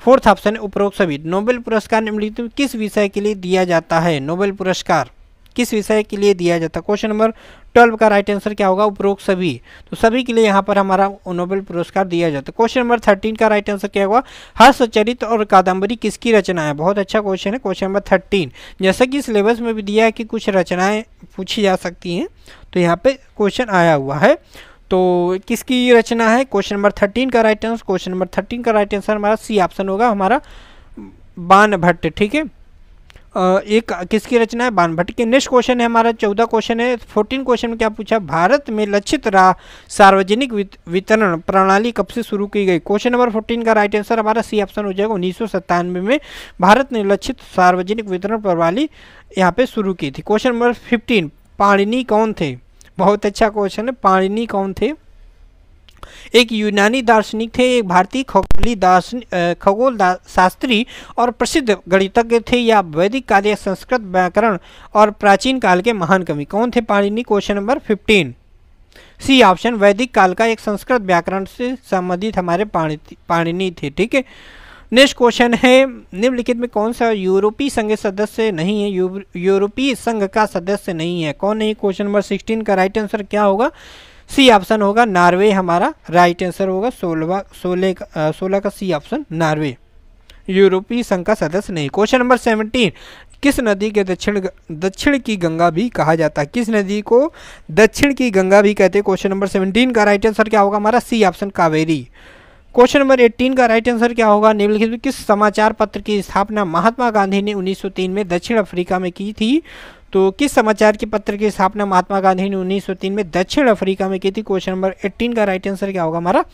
S1: फोर्थ ऑप्शन उपरोक्त सभी नोबेल पुरस्कार निम्नलिखित किस विषय के लिए दिया जाता है नोबेल पुरस्कार किस विषय के लिए दिया जाता है क्वेश्चन नंबर ट्वेल्व का राइट आंसर क्या होगा उपरोक्त सभी तो सभी के लिए यहाँ पर हमारा नोबेल पुरस्कार दिया जाता है क्वेश्चन नंबर थर्टीन का राइट आंसर क्या होगा हर्षचरित और कादम्बरी किसकी रचना है बहुत अच्छा क्वेश्चन है क्वेश्चन नंबर थर्टीन जैसा कि सिलेबस में भी दिया है कि कुछ रचनाएँ पूछी जा सकती हैं तो यहाँ पर क्वेश्चन आया हुआ है तो किसकी रचना है क्वेश्चन नंबर थर्टीन का right answer question number thirteen का राइट आंसर हमारा सी ऑप्शन होगा हमारा बान भट्ट ठीक है एक किसकी रचना है बानभट्ट की नेक्स्ट क्वेश्चन है हमारा चौदह क्वेश्चन है फोर्टीन क्वेश्चन में क्या पूछा भारत में लक्षित राह सार्वजनिक वितरण प्रणाली कब से शुरू की गई क्वेश्चन नंबर फोर्टीन का राइट आंसर हमारा सी ऑप्शन हो जाएगा उन्नीस में भारत ने लक्षित सार्वजनिक वितरण प्रणाली यहाँ पे शुरू की थी क्वेश्चन नंबर फिफ्टीन पाणिनी कौन थे बहुत अच्छा क्वेश्चन है पाणिनी कौन थे एक यूनानी दार्शनिक थे एक भारतीय खगोली खगोल दा, शास्त्री और प्रसिद्ध गणितज्ञ थे या वैदिक कार्य संस्कृत व्याकरण और प्राचीन काल के महान कवि कौन थे Panini question number fifteen C option वैदिक काल का एक संस्कृत व्याकरण से संबंधित हमारे पाणिनि थे ठीक है नेक्स्ट क्वेश्चन है निम्नलिखित में कौन सा यूरोपीय संघ सदस्य नहीं है यूरोपीय संघ का सदस्य नहीं है कौन नहीं क्वेश्चन नंबर सिक्सटीन का राइट आंसर क्या होगा सी ऑप्शन होगा नॉर्वे हमारा राइट आंसर होगा सोलवा सोलह का सोलह का सी ऑप्शन नॉर्वे यूरोपीय संघ का सदस्य नहीं क्वेश्चन नंबर सेवनटीन किस नदी के दक्षिण दक्षिण की गंगा भी कहा जाता है किस नदी को दक्षिण की गंगा भी कहते हैं क्वेश्चन नंबर सेवनटीन का राइट आंसर क्या होगा हमारा C option Kaveri question number eighteen का राइट आंसर क्या होगा निम्नलिखित किस समाचार पत्र की स्थापना महात्मा गांधी ने 1903 में दक्षिण अफ्रीका में की थी तो किस समाचार के पत्र की स्थापना महात्मा गांधी ने 1903 में दक्षिण अफ्रीका में की थी क्वेश्चन नंबर 18 का राइट आंसर क्या होगा हमारा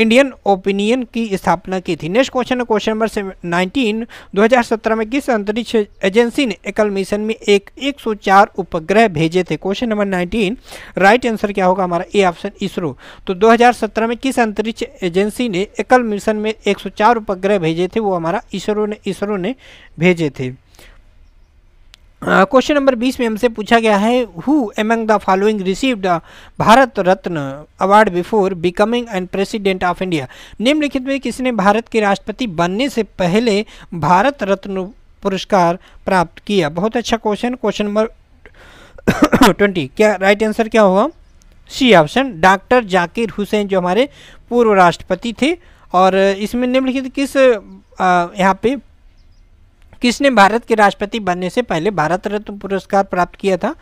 S1: इंडियन ओपिनियन की स्थापना की थी नेक्स्ट क्वेश्चन है क्वेश्चन नंबर नाइनटीन 2017 में किस अंतरिक्ष एजेंसी ने एकल मिशन में एक 104 उपग्रह भेजे थे क्वेश्चन नंबर 19 राइट आंसर क्या होगा हमारा ए ऑप्शन इसरो तो 2017 में किस अंतरिक्ष एजेंसी ने एकल मिशन में 104 उपग्रह भेजे थे वो हमारा इसरो ने इसरो ने भेजे थे क्वेश्चन नंबर 20 में हमसे पूछा गया है who among the following received Bharat Ratna award before becoming and president of India निम्नलिखित में किसने भारत के राष्ट्रपति बनने से पहले भारत रत्न पुरस्कार प्राप्त किया बहुत अच्छा क्वेश्चन क्वेश्चन नंबर ट्वेंटी क्या राइट आंसर क्या होगा C option doctor Zakir Hussain जो हमारे पूर्व राष्ट्रपति थे और इसमें निम्नलिखित किस यहाँ पे किसने भारत के राष्ट्रपति बनने से पहले भारत रत्न पुरस्कार प्राप्त किया था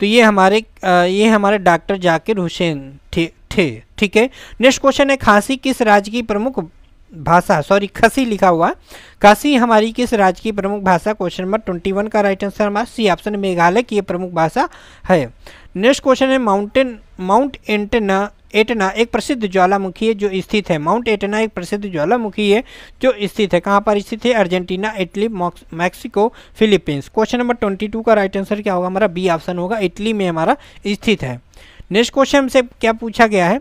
S1: तो ये हमारे ये हमारे डॉक्टर जाकिर हुसैन थे थे ठीक है नेक्स्ट क्वेश्चन है खांसी किस राज्य की प्रमुख भाषा सॉरी खसी लिखा हुआ खांसी हमारी किस राज्य की प्रमुख भाषा क्वेश्चन नंबर ट्वेंटी वन का राइट आंसर हमारा सी ऑप्शन मेघालय की प्रमुख भाषा है नेक्स्ट क्वेश्चन है माउंटेन माउंट एंटना एटना एक प्रसिद्ध ज्वालामुखी है जो स्थित है माउंट एटना एक प्रसिद्ध ज्वालामुखी है जो स्थित है कहाँ पर स्थित है Argentina Italy Mexico Philippines question number twenty two का राइट आंसर क्या होगा हमारा बी ऑप्शन होगा इटली में हमारा स्थित है नेक्स्ट क्वेश्चन हमसे क्या पूछा गया है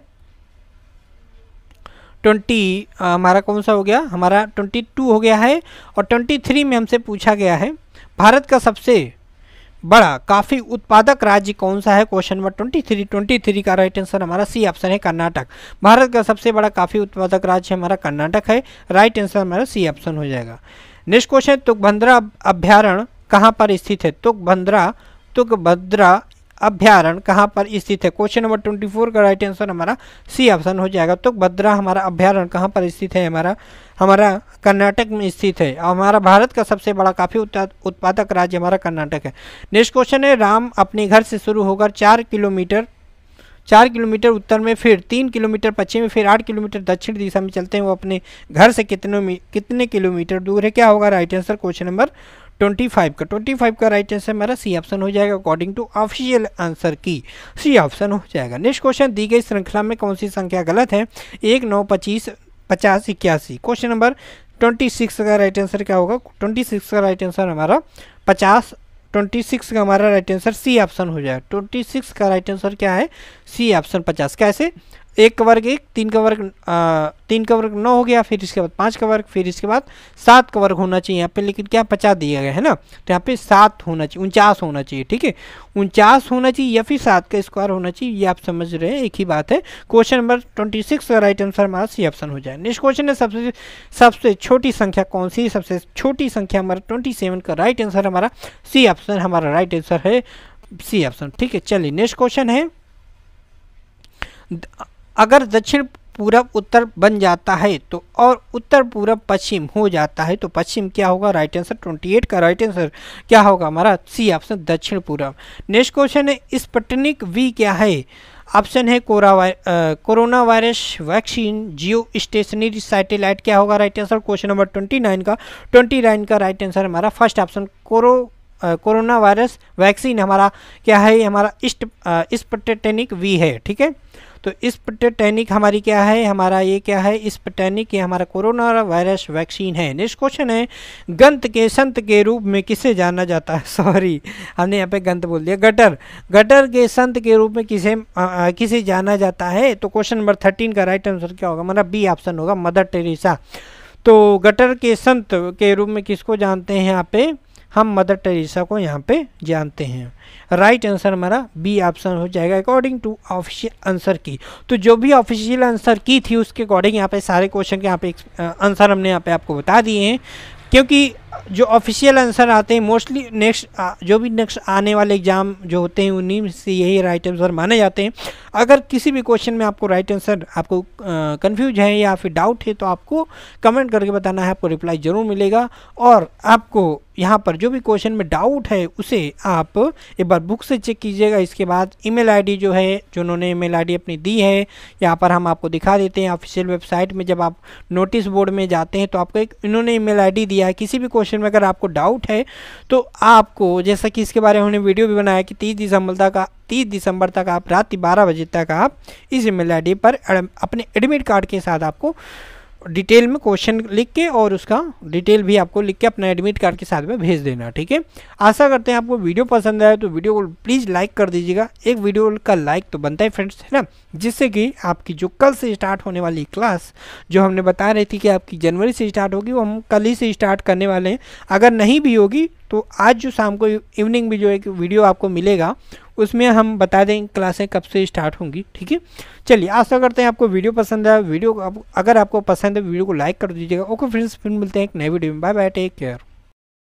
S1: ट्वेंटी हमारा कौन सा हो गया हमारा ट्वेंटी टू हो गया है और ट्वेंटी थ्री में हमसे पूछा गया है भारत का सबसे बड़ा काफ़ी उत्पादक राज्य कौन सा है question number twenty three twenty three का राइट आंसर हमारा सी ऑप्शन है कर्नाटक भारत का सबसे बड़ा काफ़ी उत्पादक राज्य हमारा कर्नाटक है राइट आंसर हमारा सी ऑप्शन हो जाएगा नेक्स्ट क्वेश्चन तुकभद्रा अभ्यारण कहाँ पर स्थित है तुकभद्रा तुकभद्रा अभ्यारण कहाँ पर स्थित है क्वेश्चन नंबर ट्वेंटी फोर का राइट आंसर हमारा सी ऑप्शन हो जाएगा तो भद्रा हमारा अभ्यारण कहाँ पर स्थित है हमारा हमारा कर्नाटक में स्थित है और हमारा भारत का सबसे बड़ा काफ़ी उत्पादक राज्य हमारा कर्नाटक है नेक्स्ट क्वेश्चन है राम अपने घर से शुरू होकर चार किलोमीटर चार किलोमीटर उत्तर में फिर तीन किलोमीटर पश्चिम में फिर आठ किलोमीटर दक्षिण दिशा में चलते हैं वो अपने घर से कितने कितने किलोमीटर दूर है क्या होगा right answer question number twenty five का ट्वेंटी फाइव का राइट आंसर हमारा सी ऑप्शन हो जाएगा अकॉर्डिंग टू ऑफिशियल आंसर की सी ऑप्शन हो जाएगा नेक्स्ट क्वेश्चन दी गई श्रृंखला में कौन सी संख्या गलत है एक नौ पच्चीस पचास इक्यासी क्वेश्चन नंबर ट्वेंटी सिक्स का राइट आंसर क्या होगा ट्वेंटी सिक्स का राइट आंसर हमारा पचास ट्वेंटी सिक्स का हमारा राइट आंसर सी ऑप्शन हो जाएगा ट्वेंटी सिक्स का राइट आंसर क्या है सी ऑप्शन पचास कैसे एक का वर्ग एक तीन का वर्ग तीन का वर्ग नौ हो गया फिर इसके बाद पाँच का वर्ग फिर इसके बाद सात का वर्ग होना चाहिए यहाँ पे लेकिन क्या पचास दिया गया है ना तो यहाँ पे सात होना चाहिए उनचास होना चाहिए ठीक है उनचास होना चाहिए या फिर सात का स्क्वायर होना चाहिए ये आप समझ रहे हैं एक ही बात है क्वेश्चन नंबर ट्वेंटी सिक्स का राइट आंसर हमारा सी ऑप्शन हो जाए नेक्स्ट क्वेश्चन है सबसे सबसे छोटी संख्या कौन सी सबसे छोटी संख्या हमारा ट्वेंटी सेवन का राइट आंसर हमारा सी ऑप्शन हमारा राइट आंसर है सी ऑप्शन ठीक है चलिए नेक्स्ट क्वेश्चन है अगर दक्षिण पूरब उत्तर बन जाता है तो और उत्तर पूरब पश्चिम हो जाता है तो पश्चिम क्या होगा राइट आंसर 28 का राइट आंसर क्या होगा हमारा सी ऑप्शन दक्षिण पूरब नेक्स्ट क्वेश्चन है स्पटनिक वी क्या है ऑप्शन है corona virus vaccine geo stationary satellite क्या होगा right answer question number twenty nine का ट्वेंटी नाइन का राइट आंसर हमारा first option corona corona virus vaccine हमारा क्या है हमारा इस्ट स्पटेनिक वी है ठीक है तो इस पटेनिक हमारी क्या है हमारा ये क्या है इस पटेनिक ये हमारा कोरोना वायरस वैक्सीन है नेक्स्ट क्वेश्चन है गंत के संत के रूप में किसे जाना जाता है सॉरी हमने यहाँ पे गंत बोल दिया गटर गटर के संत के रूप में किसे आ, किसे जाना जाता है तो क्वेश्चन नंबर थर्टीन का राइट आंसर क्या होगा हमारा बी ऑप्शन होगा मदर टेरेसा तो गटर के संत के रूप में किसको जानते हैं यहाँ पे हम मदर टेरेसा को यहाँ पे जानते हैं राइट right आंसर हमारा बी ऑप्शन हो जाएगा अकॉर्डिंग टू ऑफिशियल आंसर की तो जो भी ऑफिशियल आंसर की थी उसके अकॉर्डिंग यहाँ पे सारे क्वेश्चन के यहाँ पे आंसर हमने यहाँ पे आपको बता दिए हैं क्योंकि जो ऑफिशियल आंसर आते हैं मोस्टली नेक्स्ट जो भी नेक्स्ट आने वाले एग्जाम जो होते हैं उन्हीं से यही राइट आंसर माने जाते हैं अगर किसी भी क्वेश्चन में आपको राइट आंसर आपको कंफ्यूज है या फिर डाउट है तो आपको कमेंट करके बताना है आपको रिप्लाई ज़रूर मिलेगा और आपको यहाँ पर जो भी क्वेश्चन में डाउट है उसे आप एक बार बुक से चेक कीजिएगा इसके बाद ईमेल आईडी जो है जो उन्होंने ईमेल आईडी अपनी दी है यहाँ पर हम आपको दिखा देते हैं ऑफिशियल वेबसाइट में जब आप नोटिस बोर्ड में जाते हैं तो आपको एक इन्होंने ई मेल दिया है किसी भी क्वेश्चन में अगर आपको डाउट है तो आपको जैसा कि इसके बारे में उन्होंने वीडियो भी बनाया कि तीस दिसंबर तक तीस दिसंबर तक आप रात बारह बजे तक आप इस ईमेल आईडी पर अपने एडमिट कार्ड के साथ आपको डिटेल में क्वेश्चन लिख के और उसका डिटेल भी आपको लिख के अपना एडमिट कार्ड के साथ में भेज देना ठीक है आशा करते हैं आपको वीडियो पसंद आए तो वीडियो को प्लीज़ लाइक कर दीजिएगा एक वीडियो का लाइक तो बनता है फ्रेंड्स है ना जिससे कि आपकी जो कल से स्टार्ट होने वाली क्लास जो हमने बता रही थी कि आपकी जनवरी से स्टार्ट होगी वो हम कल ही से स्टार्ट करने वाले हैं अगर नहीं भी होगी तो आज जो शाम को इवनिंग में जो एक वीडियो आपको मिलेगा उसमें हम बता दें क्लासें कब से स्टार्ट होंगी ठीक है चलिए आशा करते हैं आपको वीडियो पसंद है वीडियो अगर आपको पसंद है वीडियो को लाइक कर दीजिएगा ओके फ्रेंड्स फिर मिलते हैं एक नए वीडियो में बाय बाय टेक केयर